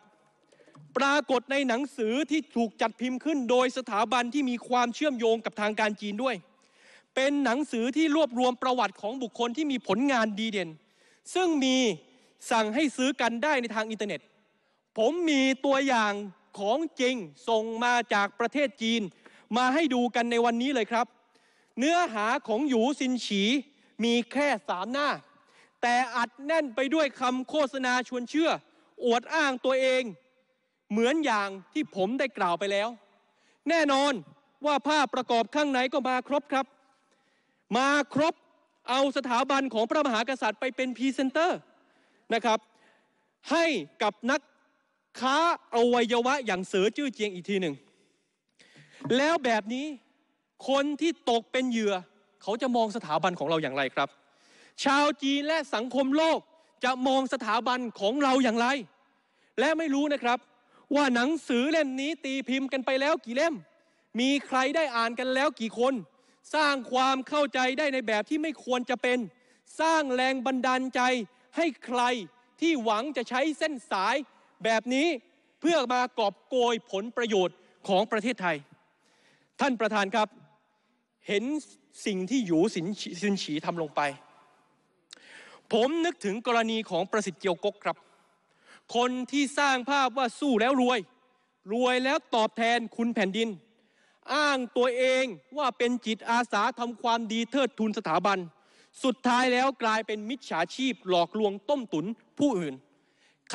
ปรากฏในหนังสือที่ถูกจัดพิมพ์ขึ้นโดยสถาบันที่มีความเชื่อมโยงกับทางการจีนด้วย เป็นหนังสือที่รวบรวมประวัติของบุคคลที่มีผลงานดีเด่นซึ่งมีสั่งให้ซื้อกันได้ในทางอินเทอร์เน็ต ผมมีตัวอย่างของจริงส่งมาจากประเทศจีนมาให้ดูกันในวันนี้เลยครับ เนื้อหาของหยูซินฉีมีแค่สามหน้า แต่อัดแน่นไปด้วยคำโฆษณาชวนเชื่อ อวดอ้างตัวเองเหมือนอย่างที่ผมได้กล่าวไปแล้ว แน่นอนว่าภาพประกอบข้างในก็มาครบครับ มาครบเอาสถาบันของพระมหากษัตริย์ไปเป็นพรีเซนเตอร์นะครับ ให้กับนักค้าอวัยวะอย่างเสือจื้อเจียงอีกทีหนึ่งแล้วแบบนี้คนที่ตกเป็นเหยื่อ เขาจะมองสถาบันของเราอย่างไรครับ ชาวจีนและสังคมโลกจะมองสถาบันของเราอย่างไร และไม่รู้นะครับ ว่าหนังสือเล่มนี้ตีพิมพ์กันไปแล้วกี่เล่ม มีใครได้อ่านกันแล้วกี่คน สร้างความเข้าใจได้ในแบบที่ไม่ควรจะเป็น สร้างแรงบันดาลใจให้ใครที่หวังจะใช้เส้นสายแบบนี้เพื่อมากอบโกยผลประโยชน์ของประเทศไทย ท่านประธานครับ เห็นสิ่งที่หยูสินสินฉีทำลงไป ผมนึกถึงกรณีของประสิทธิ์เกียวกกครับ คนที่สร้างภาพว่าสู้แล้วรวย รวยแล้วตอบแทนคุณแผ่นดิน อ้างตัวเองว่าเป็นจิตอาสาทำความดีเทิดทุนสถาบัน สุดท้ายแล้วกลายเป็นมิจฉาชีพหลอกลวงต้มตุนผู้อื่น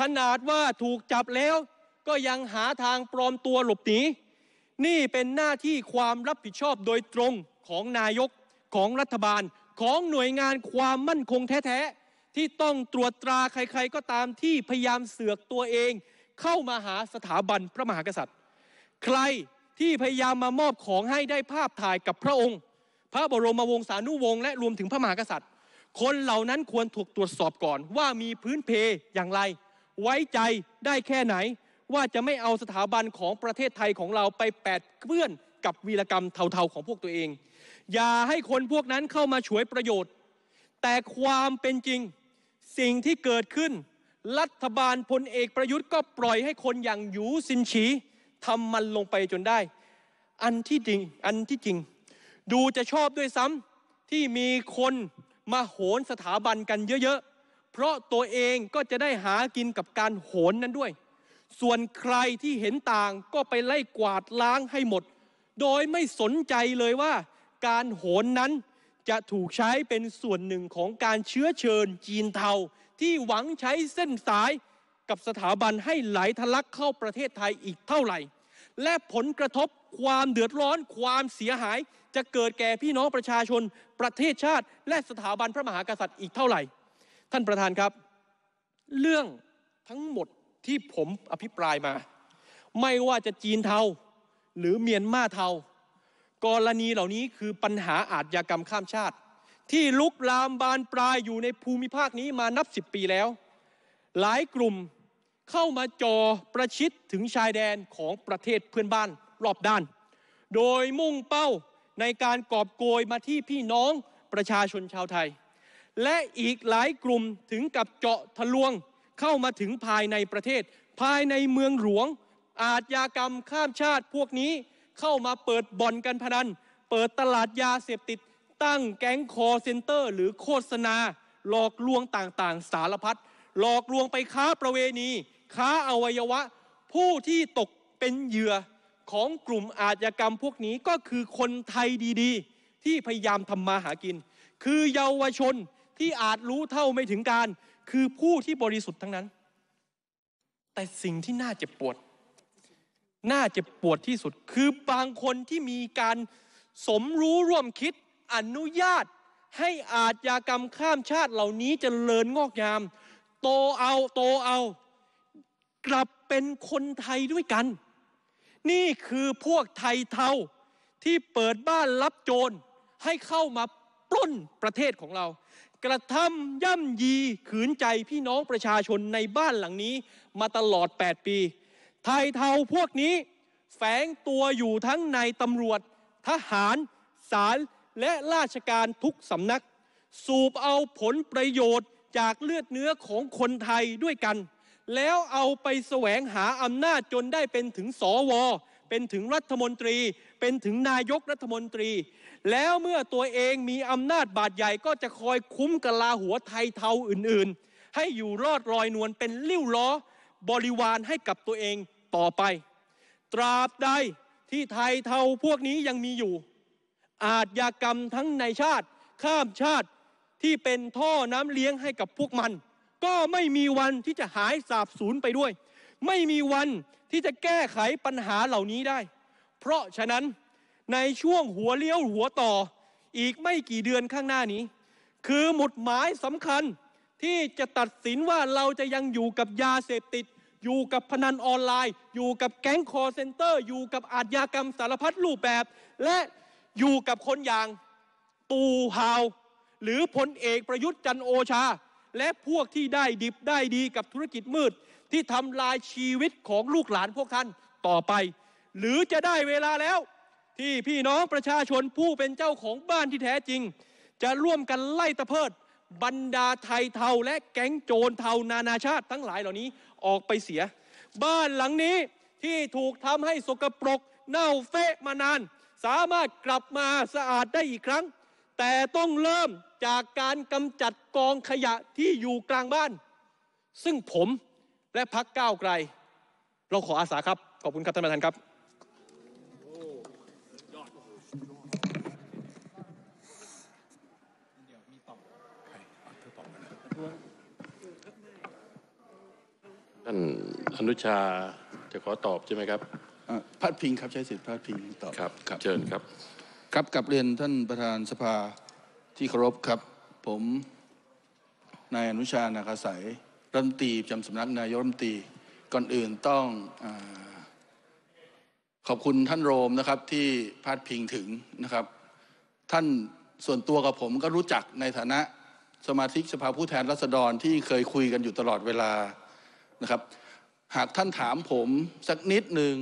ขนาดว่าถูกจับแล้วก็ยังหาทางปลอมตัวหลบหนีนี่เป็นหน้าที่ความรับผิดชอบโดยตรงของนายกของรัฐบาลของหน่วยงานความมั่นคงแท้ๆที่ต้องตรวจตราใครๆก็ตามที่พยายามเสือกตัวเอง เข้ามาหาสถาบันพระมหากษัตริย์ใครที่พยายามมามอบของให้ได้ภาพถ่ายกับพระองค์ พระบรมวงศานุวงศ์และรวมถึงพระมหากษัตริย์ คนเหล่านั้นควรถูกตรวจสอบก่อนว่ามีพื้นเพยอย่างไรไว้ใจได้แค่ไหน ว่าจะไม่เอาสถาบันของประเทศไทยของเราไปแปดเพื่อนกับวีรกรรมเทาๆของพวกตัวเอง อย่าให้คนพวกนั้นเข้ามาฉวยประโยชน์ แต่ความเป็นจริงสิ่งที่เกิดขึ้น รัฐบาลพลเอกประยุทธ์ก็ปล่อยให้คนอย่างหยูซินฉีทำมันลงไปจนได้ อันที่จริงอันที่จริง ดูจะชอบด้วยซ้ำที่มีคนมาโหนสถาบันกันเยอะ ๆเพราะตัวเองก็จะได้หากินกับการโหนนั้นด้วย ส่วนใครที่เห็นต่างก็ไปไล่กวาดล้างให้หมด โดยไม่สนใจเลยว่า การโหนนั้นจะถูกใช้เป็นส่วนหนึ่งของการเชื้อเชิญจีนเทาที่หวังใช้เส้นสาย กับสถาบันให้ไหลทะลักเข้าประเทศไทยอีกเท่าไหร่ และผลกระทบความเดือดร้อนความเสียหายจะเกิดแก่พี่น้องประชาชน ประเทศชาติ และสถาบันพระมหากษัตริย์อีกเท่าไหร่ท่านประธานครับ เรื่องทั้งหมดที่ผมอภิปรายมา ไม่ว่าจะจีนเทาหรือเมียนมาเทากรณีเหล่านี้คือปัญหาอาชยากรรมข้ามชาติ ที่ลุกลามบานปลายอยู่ในภูมิภาคนี้มานับสิบปีแล้ว หลายกลุ่มเข้ามาจอประชิด ถึงชายแดนของประเทศเพื่อนบ้านรอบด้าน โดยมุ่งเป้าในการกอบโกยมาที่พี่น้องประชาชนชาวไทยและอีกหลายกลุ่มถึงกับเจาะทะลวง เข้ามาถึงภายในประเทศ ภายในเมืองหลวง อาชญากรรมข้ามชาติพวกนี้ เข้ามาเปิดบ่อนกันพนัน เปิดตลาดยาเสพติด ตั้งแก๊งคอเซ็นเตอร์หรือโฆษณา หลอกลวงต่างๆ สารพัดหลอกลวงไปค้าประเวณี ค้าอวัยวะ ผู้ที่ตกเป็นเหยื่อ ของกลุ่มอาชญากรรมพวกนี้ก็คือคนไทยดี ๆ ที่พยายามทำมาหากิน คือเยาวชนที่อาจรู้เท่าไม่ถึงการคือผู้ที่บริสุทธิ์ทั้งนั้น แต่สิ่งที่น่าเจ็บปวด น่าเจ็บปวดที่สุดคือบางคนที่มีการสมรู้ร่วมคิดอนุญาตให้อาชญากรรมข้ามชาติเหล่านี้จเจริญงอกงาม โตเอาโตเอา กลับเป็นคนไทยด้วยกัน นี่คือพวกไทยเทาที่เปิดบ้านรับโจรให้เข้ามาปล้นประเทศของเรากระทำย่ำยีขืนใจพี่น้องประชาชนในบ้านหลังนี้มาตลอด 8 ปี ไทยเทาพวกนี้ แฝงตัวอยู่ทั้งในตำรวจทหารศาลและราชการทุกสำนัก สูบเอาผลประโยชน์จากเลือดเนื้อของคนไทยด้วยกัน แล้วเอาไปแสวงหาอำนาจจนได้เป็นถึงสอวอเป็นถึงรัฐมนตรีเป็นถึงนายกรัฐมนตรี แล้วเมื่อตัวเองมีอำนาจบาดใหญ่ก็จะคอยคุ้มกลาหัวไทยเทาอื่นๆ ให้อยู่รอดรอยนวลเป็นลิ้วล้อบริวารให้กับตัวเองต่อไป ตราบใดที่ไทยเทาพวกนี้ยังมีอยู่ อาจยากรรมทั้งในชาติ ข้ามชาติที่เป็นท่อน้ำเลี้ยงให้กับพวกมัน ก็ไม่มีวันที่จะหายสาบสูญไปด้วยไม่มีวันที่จะแก้ไขปัญหาเหล่านี้ได้ เพราะฉะนั้นในช่วงหัวเลี้ยวหัวต่อ อีกไม่กี่เดือนข้างหน้านี้ คือหมุดหมายสำคัญที่จะตัดสินว่าเราจะยังอยู่กับยาเสพติด อยู่กับพนันออนไลน์ อยู่กับแก๊งคอร์เซนเตอร์ อยู่กับอาชญากรรมสารพัดรูปแบบ และอยู่กับคนอย่างตูฮาว หรือพลเอกประยุทธ์จันโอชา และพวกที่ได้ดิบได้ดีกับธุรกิจมืดที่ทำลายชีวิตของลูกหลานพวกท่าน ต่อไป หรือจะได้เวลาแล้ว ที่พี่น้องประชาชนผู้เป็นเจ้าของบ้านที่แท้จริง จะร่วมกันไล่ตะเพิด บรรดาไทยเทาและแก๊งโจรเทานานาชาติ ทั้งหลายเหล่านี้ออกไปเสีย บ้านหลังนี้ที่ถูกทำให้สกปรกเน่าเฟะมานาน สามารถกลับมาสะอาดได้อีกครั้ง แต่ต้องเริ่มจากการกำจัดกองขยะที่อยู่กลางบ้าน ซึ่งผมและพักก้าวไกลเราขออาสาครับขอบคุณครับท่านประธานครับท่านอนุชาจะขอตอบใช่ไหมครับพัดพิงครับใช้สิทธิ์พัดพิงตอบครับเชิญครับ ครับกลับเรียนท่านประธานสภาที่เคารพครับ ผมนายอนุชานาคาสายรัฐมนตรีจำสำนักนายกรัฐมนตรีก่อนอื่นต้องอขอบคุณท่านโรมนะครับที่พาดพิงถึงนะครับ ท่านส่วนตัวกับผมก็รู้จักในฐานะสมาชิกสภาผู้แทนรัษฎรที่เคยคุยกันอยู่ตลอดเวลานะครับ หากท่านถามผมสักนิดหนึ่ง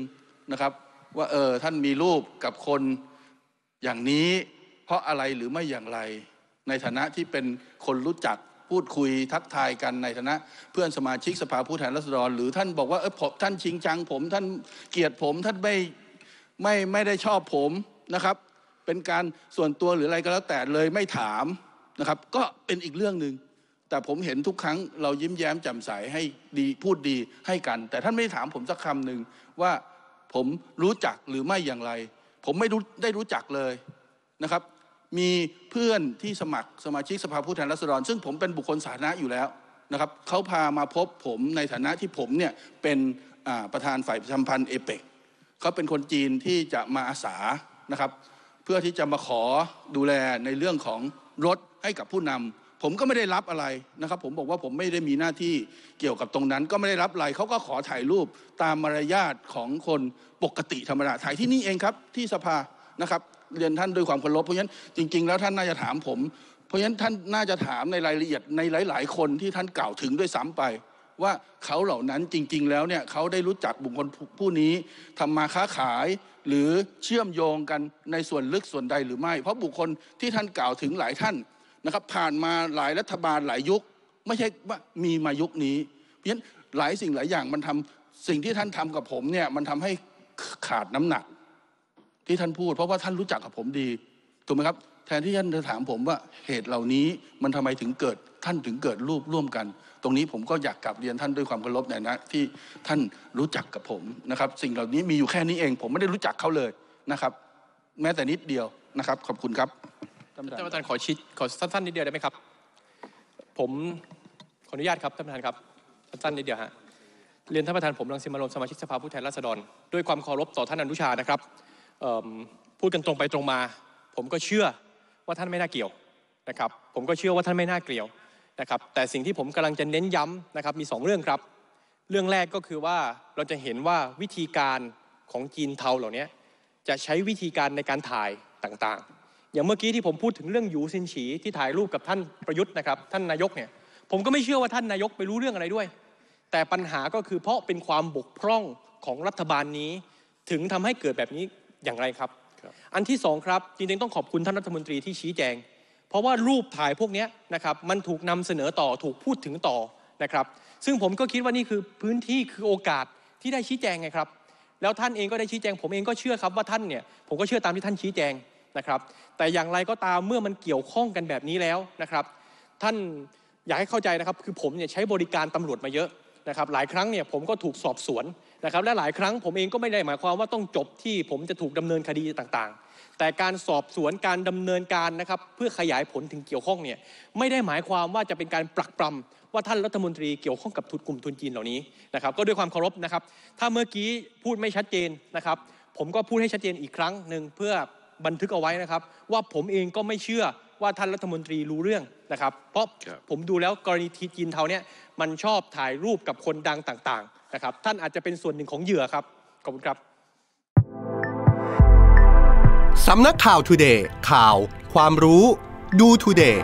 นะครับว่าเออท่านมีรูปกับคนอย่างนี้ เพราะอะไรหรือไม่อย่างไร ในฐานะที่เป็นคนรู้จักพูดคุยทักทายกันในฐานะเพื่อนสมาชิกสภาผู้แทนราษฎร หรือท่านบอกว่าเออผมท่านชิงชัง ผมท่านเกลียดผมท่านไม่ไม่ไม่ได้ชอบผมนะครับ เป็นการส่วนตัวหรืออะไรก็แล้วแต่เลยไม่ถามนะครับ ก็เป็นอีกเรื่องหนึ่งแต่ผมเห็นทุกครั้ง เรายิ้มแย้มแจ่มใสให้ดีพูดดีให้กัน แต่ท่านไม่ถามผมสักคำหนึ่งว่าผมรู้จักหรือไม่อย่างไร ผมไม่ได้รู้จักเลยนะครับมีเพื่อนที่สมัครสมาชิกสภาผู้แทนราษฎรซึ่งผมเป็นบุคคลสาธารณะอยู่แล้วนะครับเขาพามาพบผมในฐานะที่ผมเนี่ยเป็นประธานฝ่ายประชามพันธ์เอเปกเขาเป็นคนจีนที่จะมาอาสานะครับ เพื่อที่จะมาขอดูแลในเรื่องของรถให้กับผู้นำ ผมก็ไม่ได้รับอะไรนะครับ ผมบอกว่าผมไม่ได้มีหน้าที่เกี่ยวกับตรงนั้นก็ไม่ได้รับอะไรเขาก็ขอถ่ายรูปตามมารยาทของคนปกติธรรมดาถ่ายที่นี่เองครับที่สภานะครับเรียนท่านด้วยความเคารพเพราะฉะนั้นจริงๆ แล้วท่านน่าจะถามผม เพราะฉะนั้นท่านน่าจะถามในรายละเอียดในหลาย ๆ คนที่ท่านกล่าวถึงด้วยซ้ำไป ว่าเขาเหล่านั้นจริงๆ แล้วเนี่ยเขาได้รู้จักบุคคลผู้นี้ทำมาค้าขายหรือเชื่อมโยงกันในส่วนลึกส่วนใดหรือไม่ เพราะบุคคลที่ท่านกล่าวถึงหลายท่านนะครับผ่านมาหลายรัฐบาลหลายยุคไม่ใช่ว่ามีมายุคนี้ เพราะฉะนั้นหลายสิ่งหลายอย่างมันทำสิ่งที่ท่านทำกับผมเนี่ยมันทำให้ขาดน้ำหนักที่ท่านพูดเพราะว่าท่านรู้จักกับผมดีถูกไหมครับ แทนที่ท่านจะถามผมว่าเหตุเหล่านี้มันทำไมถึงเกิดท่านถึงเกิดรูปร่วมกัน ตรงนี้ผมก็อยากกลับเรียนท่านด้วยความเคารพในนะที่ท่านรู้จักกับผมนะครับ สิ่งเหล่านี้มีอยู่แค่นี้เอง ผมไม่ได้รู้จักเขาเลยนะครับ แม้แต่นิดเดียวนะครับ ขอบคุณครับท่านประธานขอชิดขอสั้นๆนิดเดียวได้ไหมครับ ผมขออนุญาตครับท่านประธานครับสั้นๆนิดเดียวฮะเรียนท่านประธานผมรังสิมารมสมาชิกสภาผู้แทนราษฎร ด้วยความเคารพต่อท่านอนุชานะครับพูดกันตรงไปตรงมา ผมก็เชื่อว่าท่านไม่น่าเกี่ยวนะครับ ผมก็เชื่อว่าท่านไม่น่าเกลียวนะครับ แต่สิ่งที่ผมกำลังจะเน้นย้ำนะครับมี2เรื่องครับ เรื่องแรกก็คือว่าเราจะเห็นว่าวิธีการของจีนเทาเหล่านี้จะใช้วิธีการในการถ่ายต่างๆ อย่างเมื่อกี้ที่ผมพูดถึงเรื่องหยูซินฉีที่ถ่ายรูปกับท่านประยุทธ์นะครับ ท่านนายกเนี่ยผมก็ไม่เชื่อว่าท่านนายกไปรู้เรื่องอะไรด้วย แต่ปัญหาก็คือเพราะเป็นความบกพร่องของรัฐบาลนี้ ถึงทำให้เกิดแบบนี้อย่างไรครับอันที่สองครับจริงๆต้องขอบคุณท่านรัฐมนตรีที่ชี้แจง เพราะว่ารูปถ่ายพวกนี้นะครับมันถูกนำเสนอต่อถูกพูดถึงต่อนะครับซึ่งผมก็คิดว่านี่คือพื้นที่คือโอกาสที่ได้ชี้แจงไงครับแล้วท่านเองก็ได้ชี้แจงผมเองก็เชื่อครับว่าท่านเนี่ยผมก็เชื่อตามที่ท่านชี้แจงนะครับแต่อย่างไรก็ตามเมื่อมันเกี่ยวข้องกันแบบนี้แล้วนะครับท่านอยากให้เข้าใจนะครับคือผมเนี่ยใช้บริการตำรวจมาเยอะนะครับหลายครั้งเนี่ยผมก็ถูกสอบสวนนะครับและหลายครั้งผมเองก็ไม่ได้หมายความว่าต้องจบที่ผมจะถูกดำเนินคดีต่างๆ แต่การสอบสวนการดำเนินการนะครับเพื่อขยายผลถึงเกี่ยวข้องเนี่ยไม่ได้หมายความว่าจะเป็นการปรักปรำว่าท่านรัฐมนตรีเกี่ยวข้องกับทุนกลุ่มทุนจีนเหล่านี้นะครับก็ด้วยความเคารพนะครับถ้าเมื่อกี้พูดไม่ชัดเจนนะครับ ผมก็พูดให้ชัดเจนอีกครั้งหนึ่งเพื่อบันทึกเอาไว้นะครับว่าผมเองก็ไม่เชื่อว่าท่านรัฐมนตรีรู้เรื่องนะครับ เพราะผมดูแล้วกรณีทีจีนเทาเนี่ยมันชอบถ่ายรูปกับคนดังต่างนะครับ ท่านอาจจะเป็นส่วนหนึ่งของเหยื่อครับ ขอบคุณครับ สำนักข่าวทูเดย์ข่าว ความรู้ ดูทูเดย์